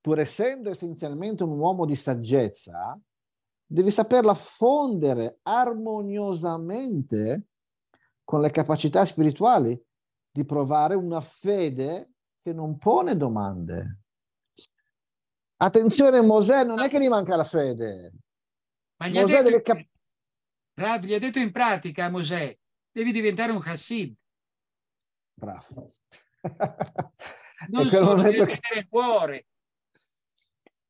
Pur essendo essenzialmente un uomo di saggezza, devi saperla fondere armoniosamente con le capacità spirituali di provare una fede che non pone domande. Attenzione, Mosè non è che gli manca la fede. Ma gli, ha detto, cap- Rav, gli ha detto in pratica Mosè, devi diventare un Hassid. Bravo. non solo devi che... mettere il cuore.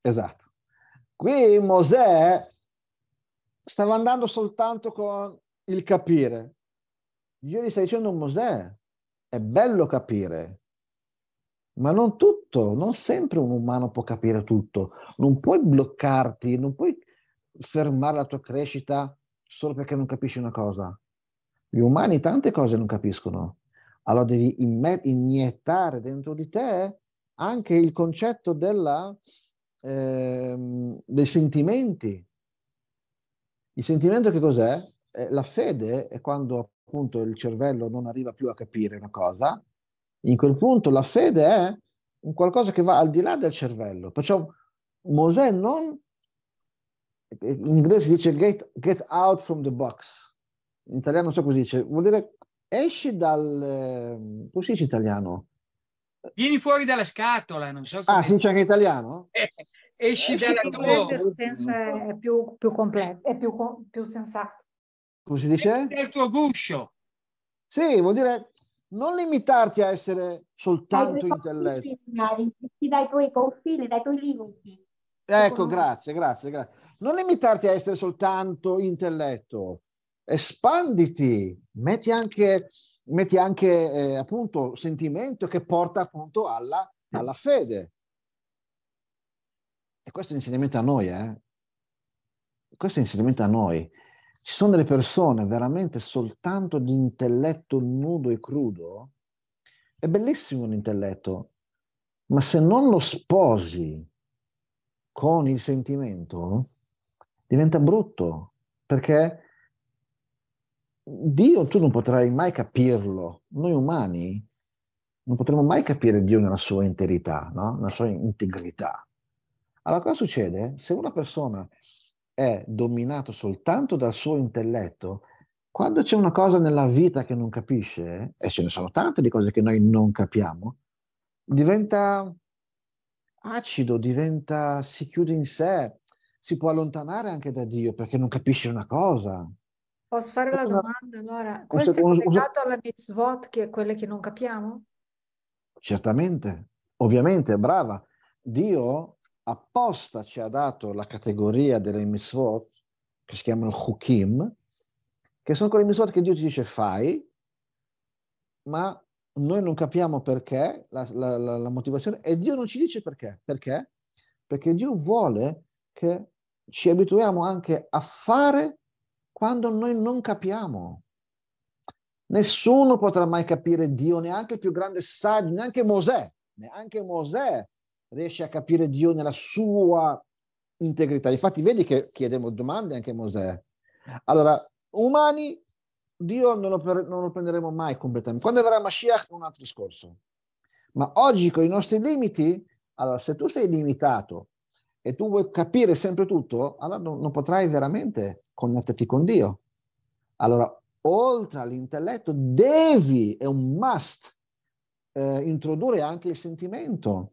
Esatto. Qui Mosè stava andando soltanto con il capire. Io gli stai dicendo Mosè, è bello capire, ma non tutto, non sempre un umano può capire tutto, non puoi bloccarti, non puoi fermare la tua crescita solo perché non capisci una cosa. Gli umani tante cose non capiscono, allora devi iniettare dentro di te anche il concetto della, eh, dei sentimenti, il sentimento che cos'è? Eh, la fede è quando appunto il cervello non arriva più a capire una cosa. In quel punto la fede è un qualcosa che va al di là del cervello. Perciò Mosè non, in inglese si dice get, get out from the box, in italiano non so cosa dice, vuol dire esci dal, ehm, come si dice in italiano? Vieni fuori dalla scatola, non so. Ah, come... Ah, si dice anche in italiano? Eh, esci eh, dalla tua... Il senso è più, più completo, è più, più sensato. Come si dice? Esci dal tuo guscio. Sì, vuol dire non limitarti a essere soltanto intelletto. Confini, dai tuoi confini, dai tuoi limiti. Ecco, grazie, grazie, grazie. Non limitarti a essere soltanto intelletto, espanditi, metti anche, metti anche eh, appunto sentimento che porta appunto alla, alla fede. E questo è un insegnamento a noi, eh? Questo è un insegnamento a noi. Ci sono delle persone veramente soltanto di intelletto nudo e crudo. È bellissimo l'intelletto, ma se non lo sposi con il sentimento, diventa brutto, perché Dio tu non potrai mai capirlo. Noi umani non potremo mai capire Dio nella sua interità, no? nella sua integrità. Allora cosa succede? Se una persona è dominata soltanto dal suo intelletto, quando c'è una cosa nella vita che non capisce, e ce ne sono tante di cose che noi non capiamo, diventa acido, diventa, si chiude in sé, si può allontanare anche da Dio perché non capisce una cosa. Posso fare la domanda allora? Questo è collegato alla mitzvot, che è quelle che non capiamo? Certamente, ovviamente, brava. Dio apposta ci ha dato la categoria delle misvot, che si chiamano hukim, che sono quelle misvot che Dio ci dice fai, ma noi non capiamo perché, la, la, la, la motivazione, e Dio non ci dice perché. Perché? Perché Dio vuole che ci abituiamo anche a fare quando noi non capiamo. Nessuno potrà mai capire Dio, neanche il più grande saggio, neanche Mosè, neanche Mosè riesce a capire Dio nella sua integrità. Infatti vedi che chiede domande anche a Mosè. Allora, umani, Dio non lo, per, non lo prenderemo mai completamente. Quando verrà Mashiach è un altro discorso. Ma oggi con i nostri limiti, allora se tu sei limitato e tu vuoi capire sempre tutto, allora non, non potrai veramente connetterti con Dio. Allora, oltre all'intelletto, devi, è un must, eh, introdurre anche il sentimento.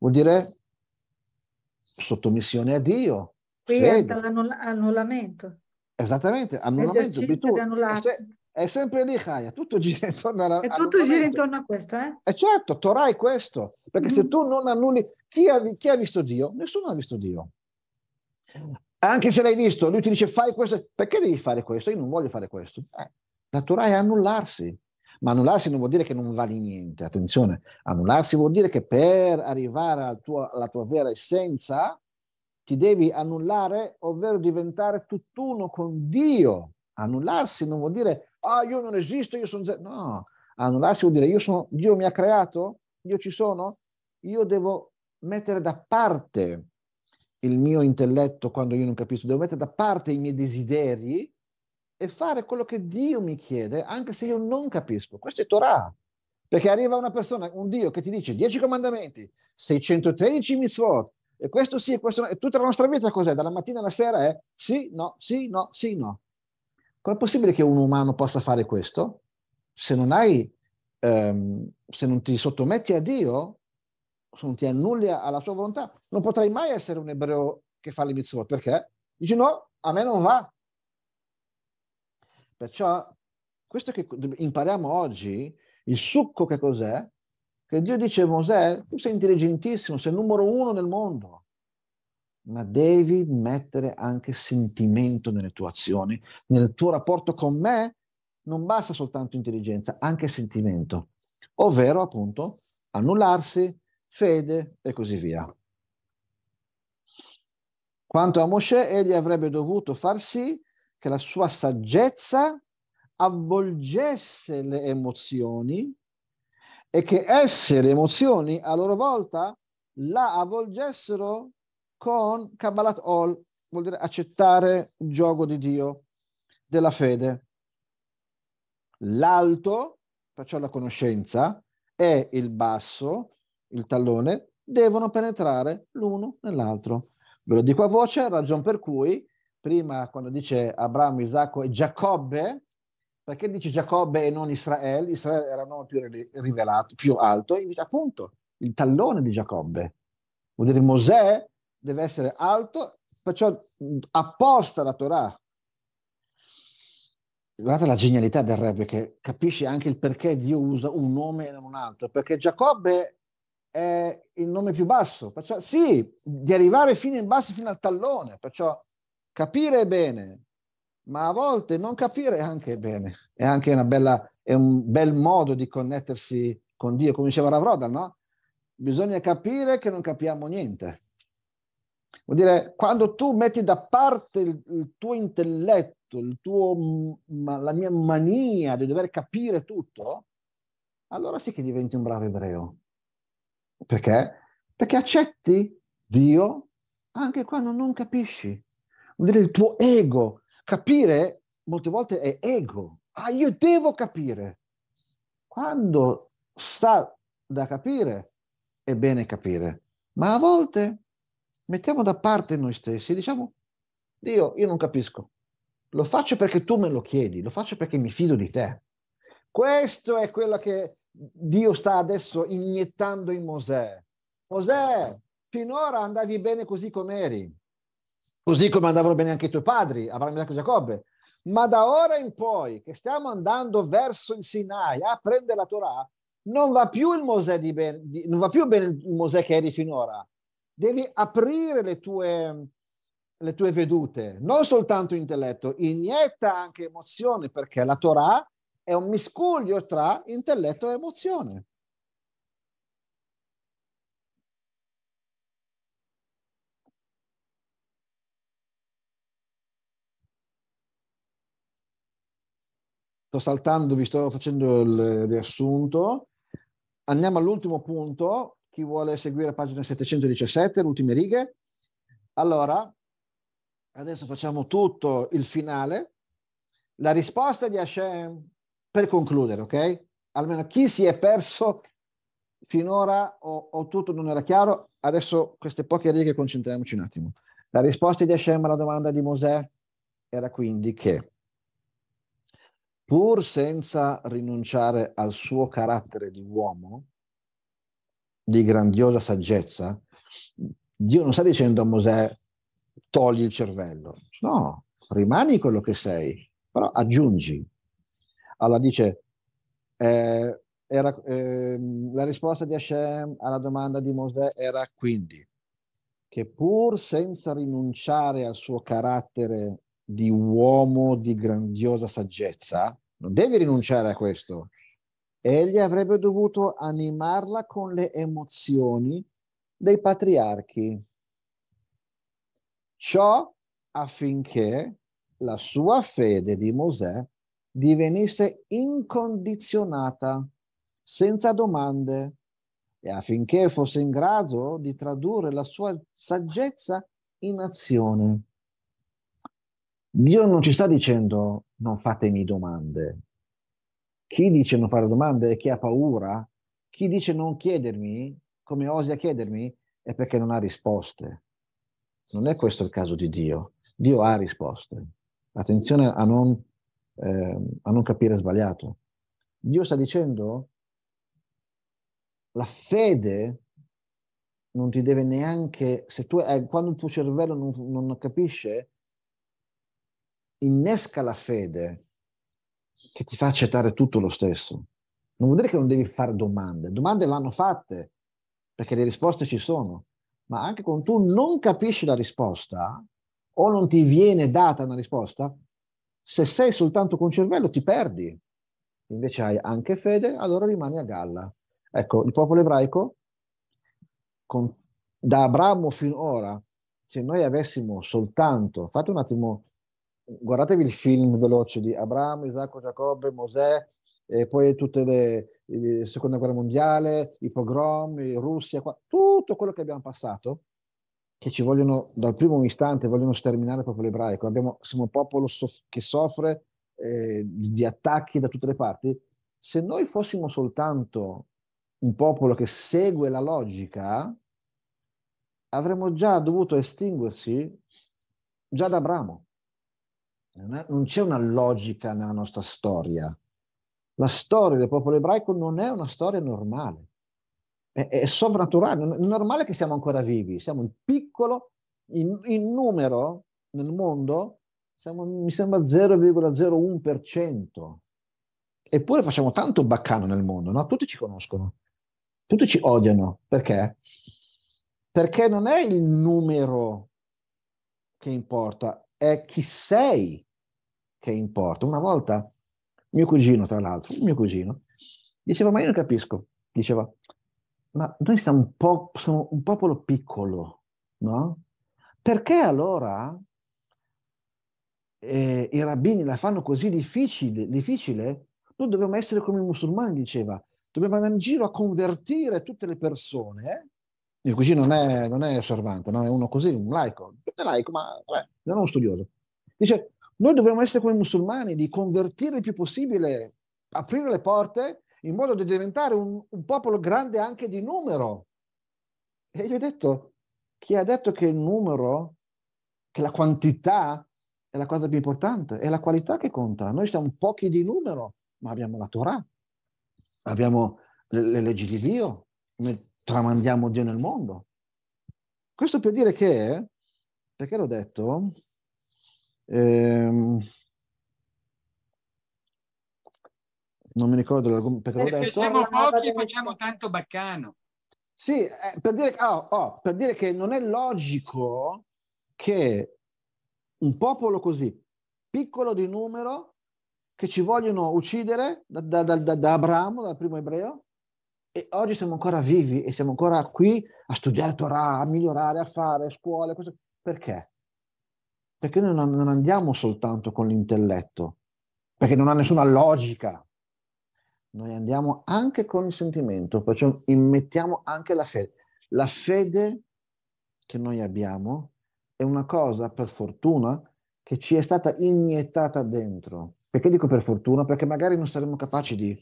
Vuol dire sottomissione a Dio. Qui fede. entra l'annullamento. Esattamente, annullamento. È sempre lì, Chaya, tutto gira intorno alla, E tutto gira intorno a questo, eh? E eh, certo, Torah è questo, perché mm-hmm. se tu non annulli, chi ha, chi ha, visto Dio? Nessuno ha visto Dio. Anche se l'hai visto, lui ti dice fai questo, perché devi fare questo? Io non voglio fare questo. Eh, la Torah è annullarsi. Ma annullarsi non vuol dire che non vali niente, attenzione, annullarsi vuol dire che per arrivare alla tua, alla tua vera essenza ti devi annullare, ovvero diventare tutt'uno con Dio. Annullarsi non vuol dire, ah, io non esisto, io sono... Zero. No, annullarsi vuol dire, io sono, Dio mi ha creato, io ci sono, io devo mettere da parte il mio intelletto quando io non capisco, devo mettere da parte i miei desideri e fare quello che Dio mi chiede, anche se io non capisco. Questo è Torah. Perché arriva una persona, un Dio che ti dice 10 comandamenti, 613 mitzvot, e questo sì, e questo no. E tutta la nostra vita cos'è? Dalla mattina alla sera è sì, no, sì, no, sì, no. Com'è possibile che un umano possa fare questo? Se non hai, ehm, se non ti sottometti a Dio, se non ti annulli alla sua volontà, non potrai mai essere un ebreo che fa le mitzvot. Perché? Dici no, a me non va. Perciò questo che impariamo oggi, il succo che cos'è, che Dio dice a Mosè, tu sei intelligentissimo, sei il numero uno nel mondo, ma devi mettere anche sentimento nelle tue azioni, nel tuo rapporto con me non basta soltanto intelligenza, anche sentimento, ovvero appunto annullarsi, fede e così via. Quanto a Mosè, egli avrebbe dovuto far sì che la sua saggezza avvolgesse le emozioni e che esse, le emozioni, a loro volta la avvolgessero con Kabbalat Ol, vuol dire accettare il gioco di Dio, della fede. L'alto, perciò la conoscenza, e il basso, il tallone, devono penetrare l'uno nell'altro. Ve lo dico a voce, ragion per cui prima quando dice Abramo, Isacco e Giacobbe, perché dice Giacobbe e non Israele? Israele era un nome più rivelato, più alto, e invece appunto il tallone di Giacobbe. Vuol dire Mosè deve essere alto, perciò apposta la Torah. Guardate la genialità del Rebbe che capisce anche il perché Dio usa un nome e non un altro, perché Giacobbe è il nome più basso, perciò sì, di arrivare fino in basso, fino al tallone, perciò capire bene, ma a volte non capire anche bene. È anche una bella, è un bel modo di connettersi con Dio, come diceva Ravrodal, no? Bisogna capire che non capiamo niente. Vuol dire, quando tu metti da parte il, il tuo intelletto, il tuo, la mia mania di dover capire tutto, allora sì che diventi un bravo ebreo. Perché? Perché accetti Dio anche quando non capisci vuol dire il tuo ego. Capire molte volte è ego. Ah, io devo capire. Quando sta da capire, è bene capire. Ma a volte mettiamo da parte noi stessi e diciamo, Dio, io non capisco. Lo faccio perché tu me lo chiedi, lo faccio perché mi fido di te. Questo è quello che Dio sta adesso iniettando in Mosè. Mosè, finora andavi bene così com'eri così come andavano bene anche i tuoi padri, Abramo, Isacco e Giacobbe. Ma da ora in poi, che stiamo andando verso il Sinai a prendere la Torah, non va più il Mosè di ben, di, non va più bene il Mosè che eri finora. Devi aprire le tue, le tue vedute, non soltanto intelletto, inietta anche emozioni, perché la Torah è un miscuglio tra intelletto e emozione. sto saltando, vi sto facendo il riassunto. Andiamo all'ultimo punto, chi vuole seguire pagina 717, le ultime righe. Allora, adesso facciamo tutto il finale. La risposta di Hashem per concludere, ok? Almeno chi si è perso finora o, o tutto non era chiaro, adesso queste poche righe concentriamoci un attimo. La risposta di Hashem alla domanda di Mosè era quindi che pur senza rinunciare al suo carattere di uomo, di grandiosa saggezza, Dio non sta dicendo a Mosè togli il cervello, no, rimani quello che sei, però aggiungi. Allora dice, eh, era, eh, la risposta di Hashem alla domanda di Mosè era quindi che pur senza rinunciare al suo carattere di uomo di grandiosa saggezza, non deve rinunciare a questo. Egli avrebbe dovuto animarla con le emozioni dei patriarchi. Ciò affinché la sua fede di Mosè divenisse incondizionata, senza domande, e affinché fosse in grado di tradurre la sua saggezza in azione. Dio non ci sta dicendo non fatemi domande. Chi dice non fare domande è chi ha paura. Chi dice non chiedermi, come osi a chiedermi, è perché non ha risposte. Non è questo il caso di Dio. Dio ha risposte. Attenzione a non, eh, a non capire sbagliato. Dio sta dicendo la fede non ti deve neanche, se tu, eh, quando il tuo cervello non, non capisce, innesca la fede che ti fa accettare tutto lo stesso. Non vuol dire che non devi fare domande, domande vanno fatte perché le risposte ci sono, ma anche quando tu non capisci la risposta o non ti viene data una risposta, se sei soltanto con cervello ti perdi. Invece hai anche fede, allora rimani a galla. Ecco, il popolo ebraico, con, da Abramo finora, se noi avessimo soltanto, fate un attimo guardatevi il film veloce di Abramo, Isacco, Giacobbe, Mosè, e poi tutte le, le seconda guerra mondiale, i pogrom, i Russia, qua, tutto quello che abbiamo passato, che ci vogliono dal primo istante, vogliono sterminare il popolo ebraico. Abbiamo, siamo un popolo soff- che soffre eh, di attacchi da tutte le parti. Se noi fossimo soltanto un popolo che segue la logica, avremmo già dovuto estinguersi già da Abramo non c'è una logica nella nostra storia. La storia del popolo ebraico non è una storia normale, è, è sovrannaturale, è normale che siamo ancora vivi, siamo il piccolo, in, in numero nel mondo, siamo, mi sembra 0,01%. Eppure facciamo tanto baccano nel mondo, no? tutti ci conoscono, tutti ci odiano. Perché? Perché non è il numero che importa, è chi sei che importa. Una volta mio cugino, tra l'altro, mio cugino, diceva, ma io non capisco, diceva, ma noi siamo un, po- siamo un popolo piccolo, no? Perché allora eh, i rabbini la fanno così difficile, difficile? Noi dobbiamo essere come i musulmani, diceva, dobbiamo andare in giro a convertire tutte le persone Eh? Il cugino non è, non è osservante, no? è uno così, un laico, è laico, ma vabbè, non è uno studioso. Dice, noi dobbiamo essere come i musulmani, di convertire il più possibile, aprire le porte in modo da diventare un, un popolo grande anche di numero. E gli ho detto, chi ha detto che il numero, che la quantità è la cosa più importante, è la qualità che conta. Noi siamo pochi di numero, ma abbiamo la Torah, abbiamo le, le leggi di Dio, tramandiamo Dio nel mondo. Questo per dire che, perché l'ho detto, ehm, non mi ricordo perché, perché l'ho detto. Siamo pochi e facciamo tanto baccano. Sì, eh, per, dire, oh, oh, per dire che non è logico che un popolo così piccolo di numero che ci vogliono uccidere da, da, da, da Abramo, dal primo ebreo, e oggi siamo ancora vivi e siamo ancora qui a studiare Torah, a migliorare, a fare scuole. Questo. Perché? Perché noi non andiamo soltanto con l'intelletto, perché non ha nessuna logica. Noi andiamo anche con il sentimento, perciò immettiamo anche la fede. La fede che noi abbiamo è una cosa, per fortuna, che ci è stata iniettata dentro. Perché dico per fortuna? Perché magari non saremmo capaci di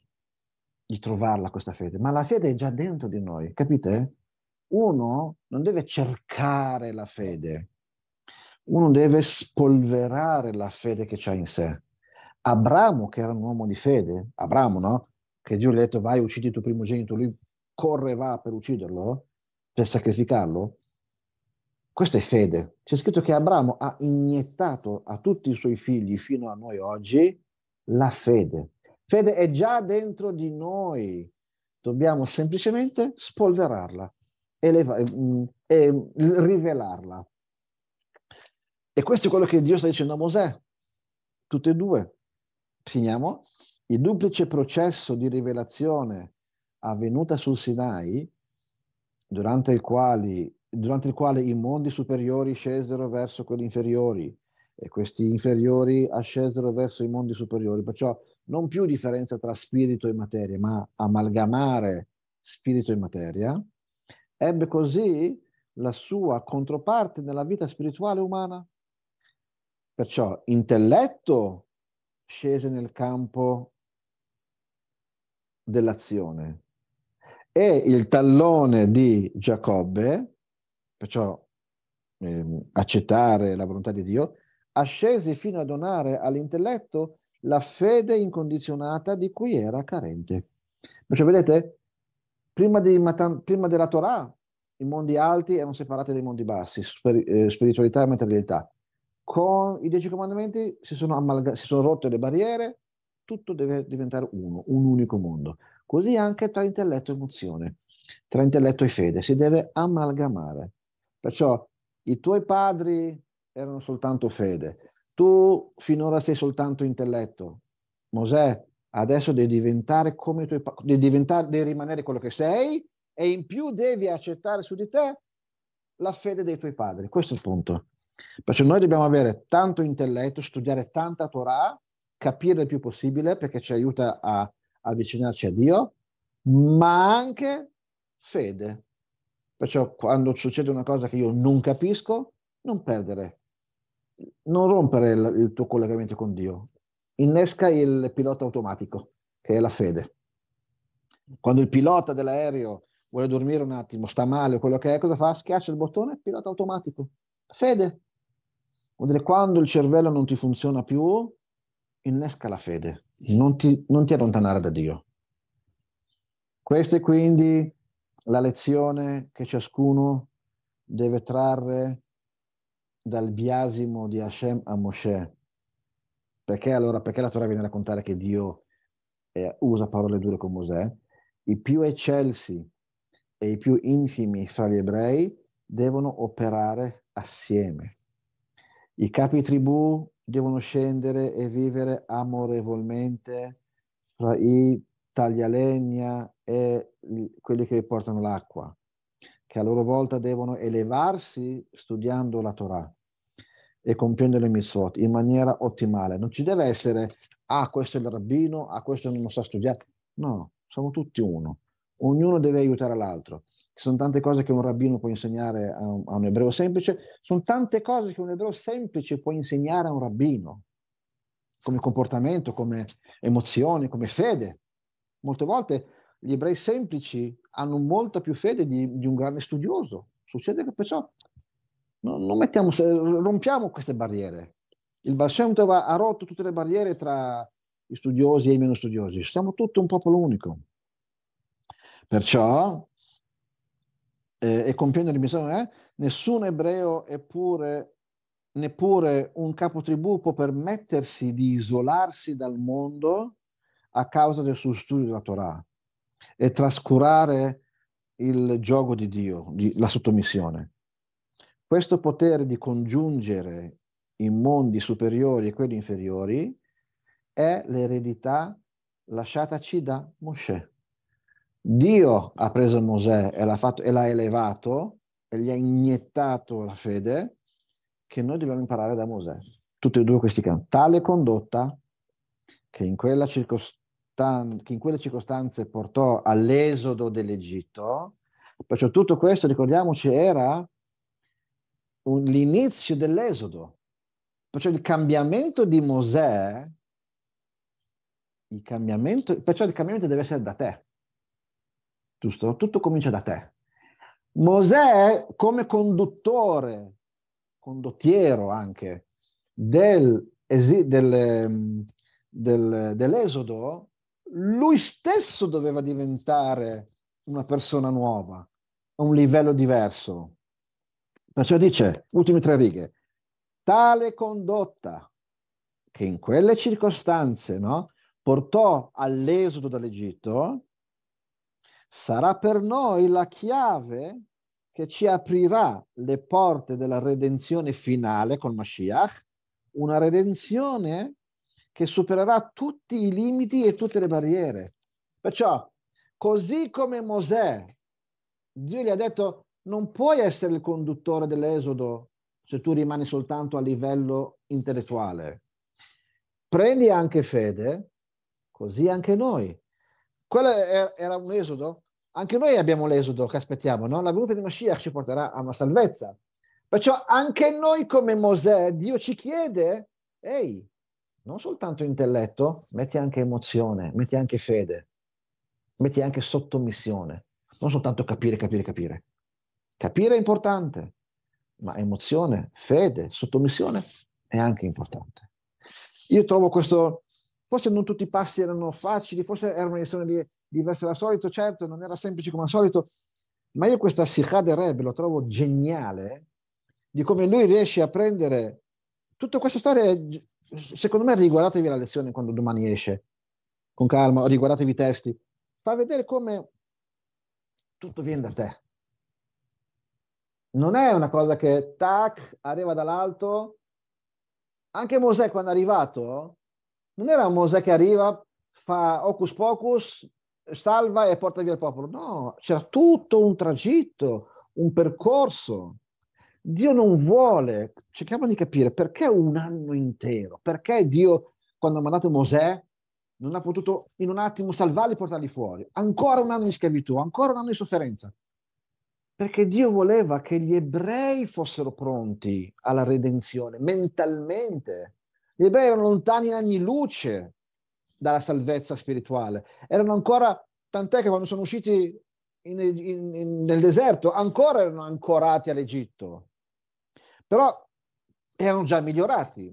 di trovarla questa fede, ma la fede è già dentro di noi, capite? Uno non deve cercare la fede, uno deve spolverare la fede che c'è in sé. Abramo, che era un uomo di fede, Abramo, no? Che Dio gli ha detto vai, uccidi il tuo primogenito, lui corre va per ucciderlo, per sacrificarlo. Questa è fede. C'è scritto che Abramo ha iniettato a tutti i suoi figli fino a noi oggi la fede. Fede è già dentro di noi, dobbiamo semplicemente spolverarla eleva- mm, e rivelarla. E questo è quello che Dio sta dicendo a Mosè, tutte e due. Finiamo. Il duplice processo di rivelazione avvenuta sul Sinai, durante il, quali, durante il quale i mondi superiori scesero verso quelli inferiori e questi inferiori ascesero verso i mondi superiori. Perciò non più differenza tra spirito e materia, ma amalgamare spirito e materia, ebbe così la sua controparte nella vita spirituale umana. Perciò intelletto scese nel campo dell'azione e il tallone di Giacobbe, perciò eh, accettare la volontà di Dio, ascese fino a donare all'intelletto la fede incondizionata di cui era carente. Perciò vedete, prima, di, prima della Torah i mondi alti erano separati dai mondi bassi, eh, spiritualità e materialità. Con i dieci comandamenti si sono, amalga- si sono rotte le barriere, tutto deve diventare uno, un unico mondo. Così anche tra intelletto e emozione, tra intelletto e fede, si deve amalgamare. Perciò i tuoi padri erano soltanto fede, tu finora sei soltanto intelletto. Mosè, adesso devi diventare come i tuoi devi, diventare, devi rimanere quello che sei e in più devi accettare su di te la fede dei tuoi padri. Questo è il punto. Perciò noi dobbiamo avere tanto intelletto, studiare tanta Torah, capire il più possibile perché ci aiuta a avvicinarci a Dio, ma anche fede. Perciò quando succede una cosa che io non capisco, non perdere non rompere il, il tuo collegamento con Dio, innesca il pilota automatico, che è la fede. Quando il pilota dell'aereo vuole dormire un attimo, sta male o quello che è, cosa fa? Schiaccia il bottone, pilota automatico. Fede. Vuol dire quando il cervello non ti funziona più, innesca la fede, non ti, non ti allontanare da Dio. Questa è quindi la lezione che ciascuno deve trarre dal biasimo di Hashem a Mosè. Perché allora, perché la Torah viene a raccontare che Dio eh, usa parole dure con Mosè? I più eccelsi e i più infimi fra gli ebrei devono operare assieme. I capi tribù devono scendere e vivere amorevolmente fra i taglialegna e quelli che portano l'acqua, che a loro volta devono elevarsi studiando la Torah e compiendo le mitzvot in maniera ottimale. Non ci deve essere, ah questo è il rabbino, ah questo non lo sa studiare. No, siamo tutti uno. Ognuno deve aiutare l'altro. Ci sono tante cose che un rabbino può insegnare a un, a un ebreo semplice, sono tante cose che un ebreo semplice può insegnare a un rabbino, come comportamento, come emozione, come fede. Molte volte gli ebrei semplici hanno molta più fede di, di un grande studioso. Succede che perciò non, non mettiamo, rompiamo queste barriere. Il Balshemtov ha rotto tutte le barriere tra i studiosi e i meno studiosi, siamo tutti un popolo unico. Perciò, eh, e compiendo di missione, eh, nessun ebreo eppure, neppure un capotribù può permettersi di isolarsi dal mondo a causa del suo studio della Torah e trascurare il gioco di Dio, di, la sottomissione questo potere di congiungere i mondi superiori e quelli inferiori è l'eredità lasciataci da Mosè. Dio ha preso Mosè e l'ha, fatto, e l'ha elevato e gli ha iniettato la fede che noi dobbiamo imparare da Mosè. Tutti e due questi campi. Tale condotta che in, circostan- che in quelle circostanze portò all'esodo dell'Egitto, perciò tutto questo, ricordiamoci, era un, l'inizio dell'esodo, perciò il cambiamento di Mosè, il cambiamento, perciò il cambiamento deve essere da te, giusto? Tutto comincia da te. Mosè come conduttore, condottiero anche, del, del, ehm, del, dell'esodo, lui stesso doveva diventare una persona nuova, a un livello diverso. Perciò dice, ultime tre righe, tale condotta che in quelle circostanze no, portò all'esodo dall'Egitto sarà per noi la chiave che ci aprirà le porte della redenzione finale con Mashiach, una redenzione che supererà tutti i limiti e tutte le barriere. Perciò, così come Mosè, Dio gli ha detto non puoi essere il conduttore dell'esodo se tu rimani soltanto a livello intellettuale. Prendi anche fede, così anche noi. Quello era un esodo? Anche noi abbiamo l'esodo che aspettiamo, no? La gruppa di Mashiach ci porterà a una salvezza. Perciò anche noi come Mosè, Dio ci chiede, ehi, non soltanto intelletto, metti anche emozione, metti anche fede, metti anche sottomissione, non soltanto capire, capire, capire. Capire è importante, ma emozione, fede, sottomissione è anche importante. Io trovo questo, forse non tutti i passi erano facili, forse era una lezione diversa dal solito, certo, non era semplice come al solito, ma io questa Sikha del Rebbe lo trovo geniale, di come lui riesce a prendere tutta questa storia, secondo me riguardatevi la lezione quando domani esce, con calma, riguardatevi i testi, fa vedere come tutto viene da te, non è una cosa che tac, arriva dall'alto. Anche Mosè quando è arrivato, non era Mosè che arriva, fa hocus pocus, salva e porta via il popolo. No, c'era tutto un tragitto, un percorso. Dio non vuole, cerchiamo di capire perché un anno intero, perché Dio quando ha mandato Mosè non ha potuto in un attimo salvarli e portarli fuori. Ancora un anno di schiavitù, ancora un anno di sofferenza perché Dio voleva che gli ebrei fossero pronti alla redenzione mentalmente. Gli ebrei erano lontani anni luce dalla salvezza spirituale, erano ancora, tant'è che quando sono usciti in, in, in, nel deserto, ancora erano ancorati all'Egitto, però erano già migliorati.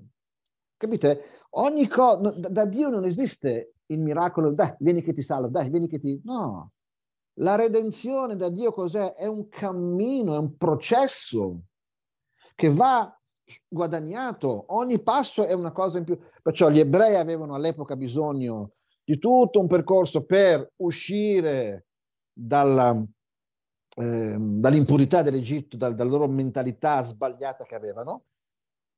Capite? Ogni cosa, da, da Dio non esiste il miracolo, dai, vieni che ti salvo, dai, vieni che ti... No, la redenzione da Dio cos'è? È un cammino, è un processo che va guadagnato, ogni passo è una cosa in più. Perciò gli ebrei avevano all'epoca bisogno di tutto un percorso per uscire dalla, eh, dall'impurità dell'Egitto, dal, dalla loro mentalità sbagliata che avevano.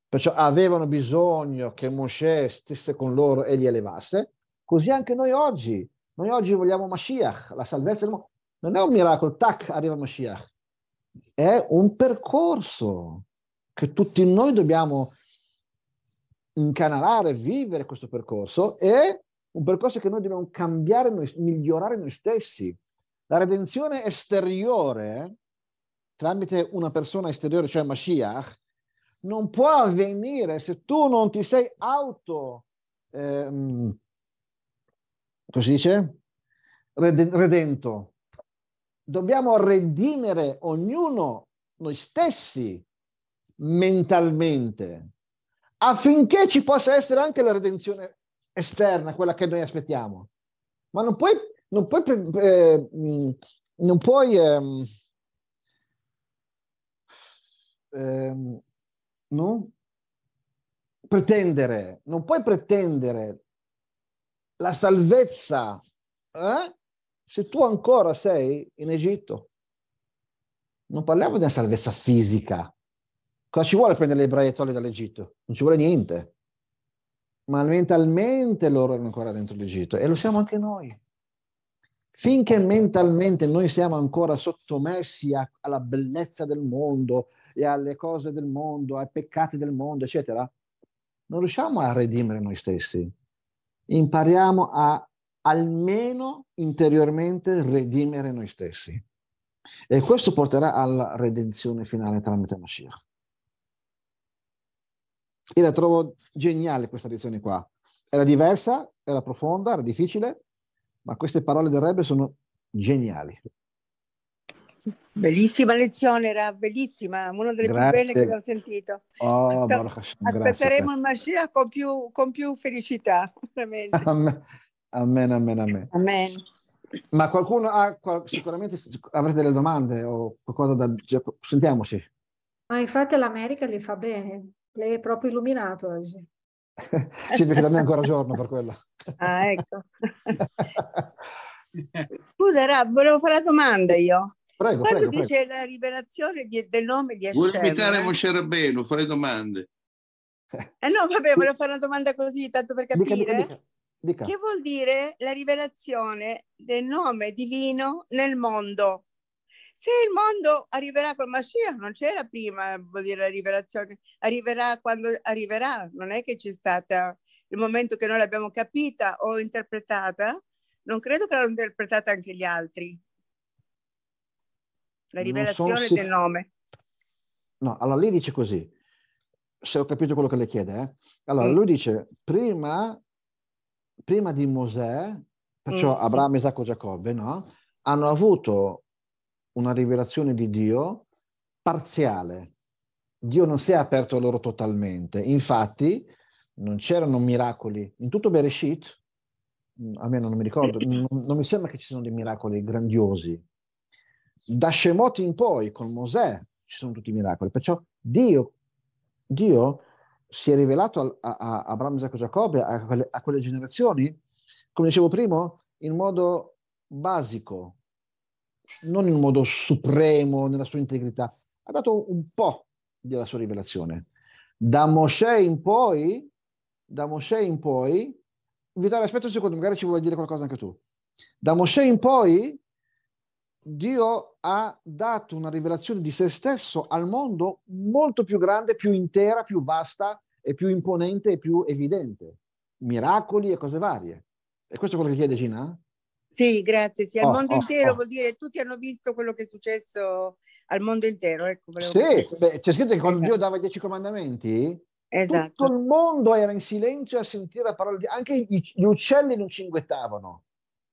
Perciò avevano bisogno che Mosè stesse con loro e li elevasse. Così anche noi oggi noi oggi vogliamo Mashiach, la salvezza del mondo. Non è un miracolo, tac, arriva Mashiach. È un percorso che tutti noi dobbiamo incanalare, vivere questo percorso e un percorso che noi dobbiamo cambiare, noi, migliorare noi stessi. La redenzione esteriore, tramite una persona esteriore, cioè Mashiach, non può avvenire se tu non ti sei auto... Ehm, Cosa dice? Redento. Dobbiamo redimere ognuno noi stessi mentalmente affinché ci possa essere anche la redenzione esterna, quella che noi aspettiamo. Ma non puoi, non puoi, eh, non puoi eh, eh, no? pretendere, non puoi pretendere la salvezza eh? se tu ancora sei in Egitto. Non parliamo di una salvezza fisica. Cosa ci vuole prendere le braiatole dall'Egitto? Non ci vuole niente. Ma mentalmente loro erano ancora dentro l'Egitto e lo siamo anche noi. Finché mentalmente noi siamo ancora sottomessi a, alla bellezza del mondo e alle cose del mondo, ai peccati del mondo, eccetera, non riusciamo a redimere noi stessi impariamo a almeno interiormente redimere noi stessi. E questo porterà alla redenzione finale tramite Mashiach. Io la trovo geniale questa lezione qua. Era diversa, era profonda, era difficile, ma queste parole del Rebbe sono geniali. Bellissima lezione, era bellissima, una delle grazie. più belle che ho sentito. Oh, Aspetteremo il Mashiach con più, con più felicità, Amen, amen, amen. amen. Ma qualcuno ha, sicuramente avrete delle domande o qualcosa da... Sentiamoci. Ma infatti l'America gli fa bene, lei è proprio illuminato oggi. sì, perché da me è ancora giorno per quello. ah, ecco. Scusa, Rab, volevo fare la domanda io. Prego, Quando prego, dice prego. la rivelazione di, del nome di Hashem. Vuoi invitare eh? Moshe Rabbeinu? fare domande. Eh no, vabbè, volevo fare una domanda così, tanto per capire. Dica, dica, dica. Che vuol dire la rivelazione del nome divino nel mondo? Se il mondo arriverà col Mashiach, non c'era prima, vuol dire la rivelazione, arriverà quando arriverà, non è che c'è stata il momento che noi l'abbiamo capita o interpretata, non credo che l'hanno interpretata anche gli altri. La rivelazione so se... del nome. No, allora lei dice così, se ho capito quello che le chiede. Eh? Allora mm. lui dice, prima, prima di Mosè, perciò mm. Abramo, Isacco, Giacobbe, no? hanno avuto una rivelazione di Dio parziale. Dio non si è aperto loro totalmente. Infatti non c'erano miracoli. In tutto Bereshit, mm, almeno non mi ricordo, non, non mi sembra che ci siano dei miracoli grandiosi da Shemot in poi, con Mosè, ci sono tutti i miracoli. Perciò Dio, Dio si è rivelato a, a, a Abramo, Isacco, Giacobbe, a quelle, a quelle generazioni, come dicevo prima, in modo basico, non in modo supremo nella sua integrità, ha dato un po' della sua rivelazione. Da Mosè in poi, da Mosè in poi, Vitale, aspetta un secondo, magari ci vuoi dire qualcosa anche tu. Da Mosè in poi, Dio ha dato una rivelazione di se stesso al mondo molto più grande, più intera, più vasta e più imponente e più evidente. Miracoli e cose varie. E questo è quello che chiede Gina? Sì, grazie. Sì, al oh, mondo oh, intero oh. vuol dire tutti hanno visto quello che è successo al mondo intero. Ecco, sì, beh, c'è scritto che quando esatto. Dio dava i dieci comandamenti, esatto. tutto il mondo era in silenzio a sentire la parola di Dio, anche gli uccelli non cinguettavano.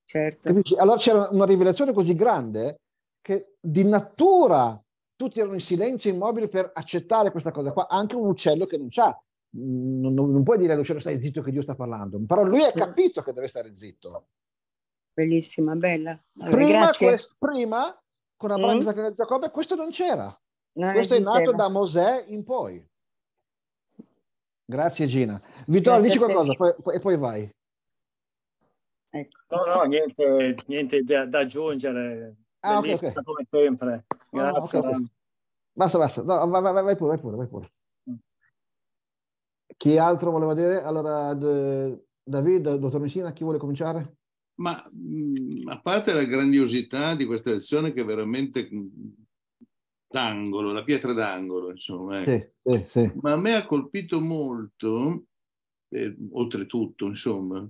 Certo. Capisci? Allora c'era una rivelazione così grande che di natura tutti erano in silenzio, immobili per accettare questa cosa qua, anche un uccello che non c'ha. Non, non, non puoi dire all'uccello stai zitto che Dio sta parlando, però lui ha capito che deve stare zitto. Bellissima, bella. prima, quest, prima, con Abramo, mm. e Giacobbe, questo non c'era. Non questo esisteva. è nato da Mosè in poi. Grazie Gina. Vittorio, dici qualcosa poi, poi, e poi vai. Ecco. No, no, niente, niente da, da aggiungere Ah, ah, okay, okay. come sempre. Grazie. Ah, okay, basta, basta. No, vai, vai, pure, vai pure, vai pure. Mm. Chi altro voleva dire? Allora, David, dottor Messina, chi vuole cominciare? Ma mm, a parte la grandiosità di questa lezione che è veramente mm, d'angolo, la pietra d'angolo, insomma. Ecco. Sì, sì, sì. Ma a me ha colpito molto, eh, oltretutto, insomma,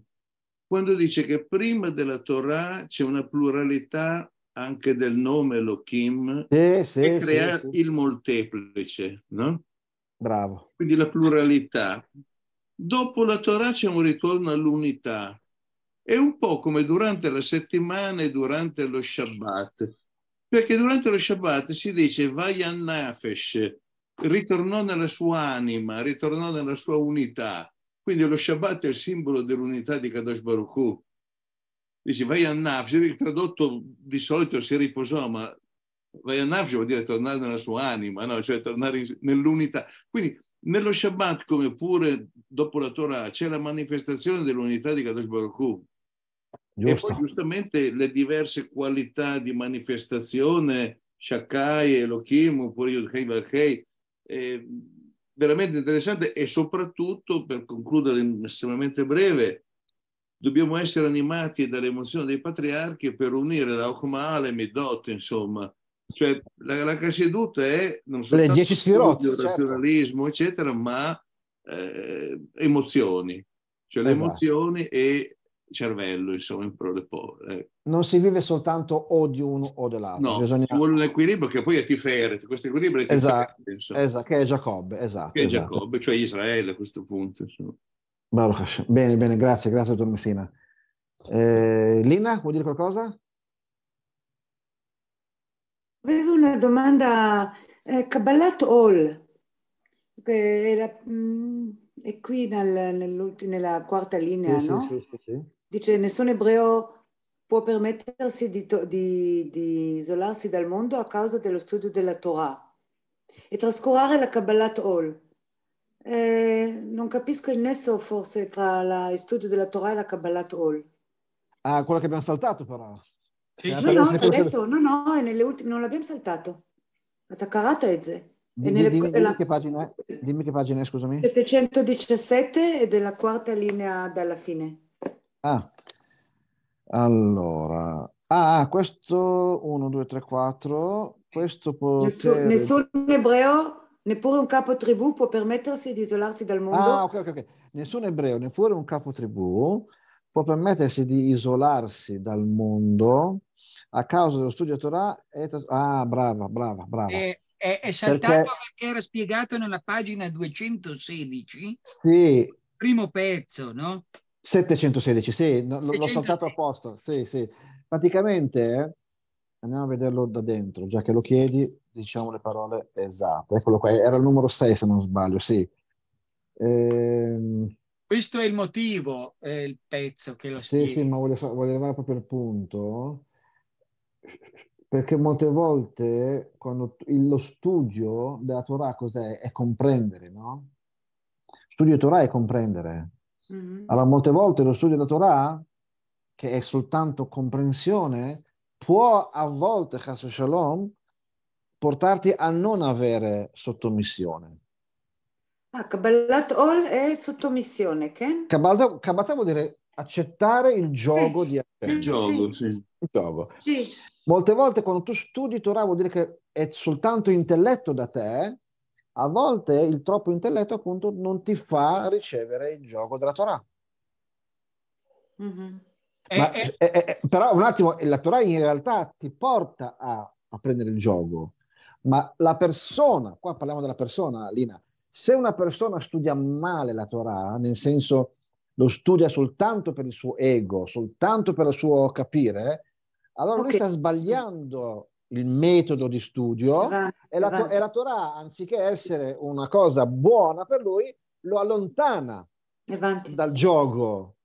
quando dice che prima della Torah c'è una pluralità anche del nome Elohim sì, sì, e crea sì, il molteplice, no? Bravo. Quindi la pluralità. Dopo la Torah c'è un ritorno all'unità. È un po' come durante la settimana e durante lo Shabbat, perché durante lo Shabbat si dice vai a Nafesh, ritornò nella sua anima, ritornò nella sua unità. Quindi lo Shabbat è il simbolo dell'unità di Kadosh Baruch Hu. Dici vai a Nafsi, tradotto di solito si riposò, ma vai a Nafsi vuol dire tornare nella sua anima, no? cioè tornare in, nell'unità. Quindi nello Shabbat, come pure dopo la Torah, c'è la manifestazione dell'unità di Kadosh Baruch Hu. E poi giustamente le diverse qualità di manifestazione, Shakai, Elohim, oppure Yudhei Valkei, veramente interessante e soprattutto, per concludere estremamente breve, dobbiamo essere animati dall'emozione dei patriarchi per unire la Okmale e Midot, insomma. Cioè, la, la casseduta è non solo le dieci certo. razionalismo, eccetera, ma eh, emozioni. Cioè esatto. le emozioni e cervello, insomma, in parole povere. Eh. Non si vive soltanto o di uno o dell'altro. No, Bisogna... ci vuole un equilibrio che poi è Tiferet, questo equilibrio è Tiferet, esatto, esatto, che è Giacobbe, esatto. Che è esatto. Giacobbe, cioè Israele a questo punto, insomma. Baruch Hashem. Bene, bene, grazie, grazie dottor Messina. Eh, Lina, vuoi dire qualcosa? Avevo una domanda, eh, Kabbalat Hall, era, mh, mm, è qui nel, nella quarta linea, sì, no? Sì, sì, sì, Dice, nessun ebreo può permettersi di, di, di, isolarsi dal mondo a causa dello studio della Torah e trascurare la Kabbalat Hall. Eh, non capisco il nesso forse tra la, il studio della Torah e la Kabbalat Hall. Ah, quello che abbiamo saltato però. Sì, eh, no, no, detto, del... no, no, ultime, non l'abbiamo saltato. La Takarata è Ze. Dimmi, nelle, dimmi, che pagina, dimmi che pagina è, scusami. 717 e della quarta linea dalla fine. Ah, allora. Ah, questo 1, 2, 3, 4. Questo può... Nessun, nessun ebreo Neppure un capo tribù può permettersi di isolarsi dal mondo? Ah, ok, ok, ok. Nessun ebreo, neppure un capo tribù può permettersi di isolarsi dal mondo a causa dello studio Torah. E... Ah, brava, brava, brava. Eh, è, saltato perché... perché... era spiegato nella pagina 216. Sì. Primo pezzo, no? 716, sì, no, l'ho saltato apposta, sì, sì. Praticamente, eh, andiamo a vederlo da dentro, già che lo chiedi, diciamo le parole esatte. Eccolo qua, era il numero 6 se non sbaglio, sì. Ehm... Questo è il motivo, è il pezzo che lo spiega. Sì, sì, ma voglio, voglio arrivare proprio al punto, perché molte volte quando lo studio della Torah cos'è? È comprendere, no? Studio Torah è comprendere. Mm-hmm. Allora, molte volte lo studio della Torah, che è soltanto comprensione, può a volte, Chas Shalom, portarti a non avere sottomissione. Ah, Kabbalat Ol è sottomissione, che? Kabbalat, Kabbalat vuol dire accettare il gioco sì. di Hashem. Il gioco, sì. Il gioco. Sì. Molte volte quando tu studi Torah vuol dire che è soltanto intelletto da te, a volte il troppo intelletto appunto non ti fa ricevere il gioco della Torah. Mm-hmm. Ma, eh eh. eh, eh. Eh, però un attimo, la Torah in realtà ti porta a, a prendere il gioco, ma la persona, qua parliamo della persona, Lina, se una persona studia male la Torah, nel senso lo studia soltanto per il suo ego, soltanto per il suo capire, allora okay. lui sta sbagliando il metodo di studio va, e, la, va. e la Torah, anziché essere una cosa buona per lui, lo allontana Avanti. dal gioco.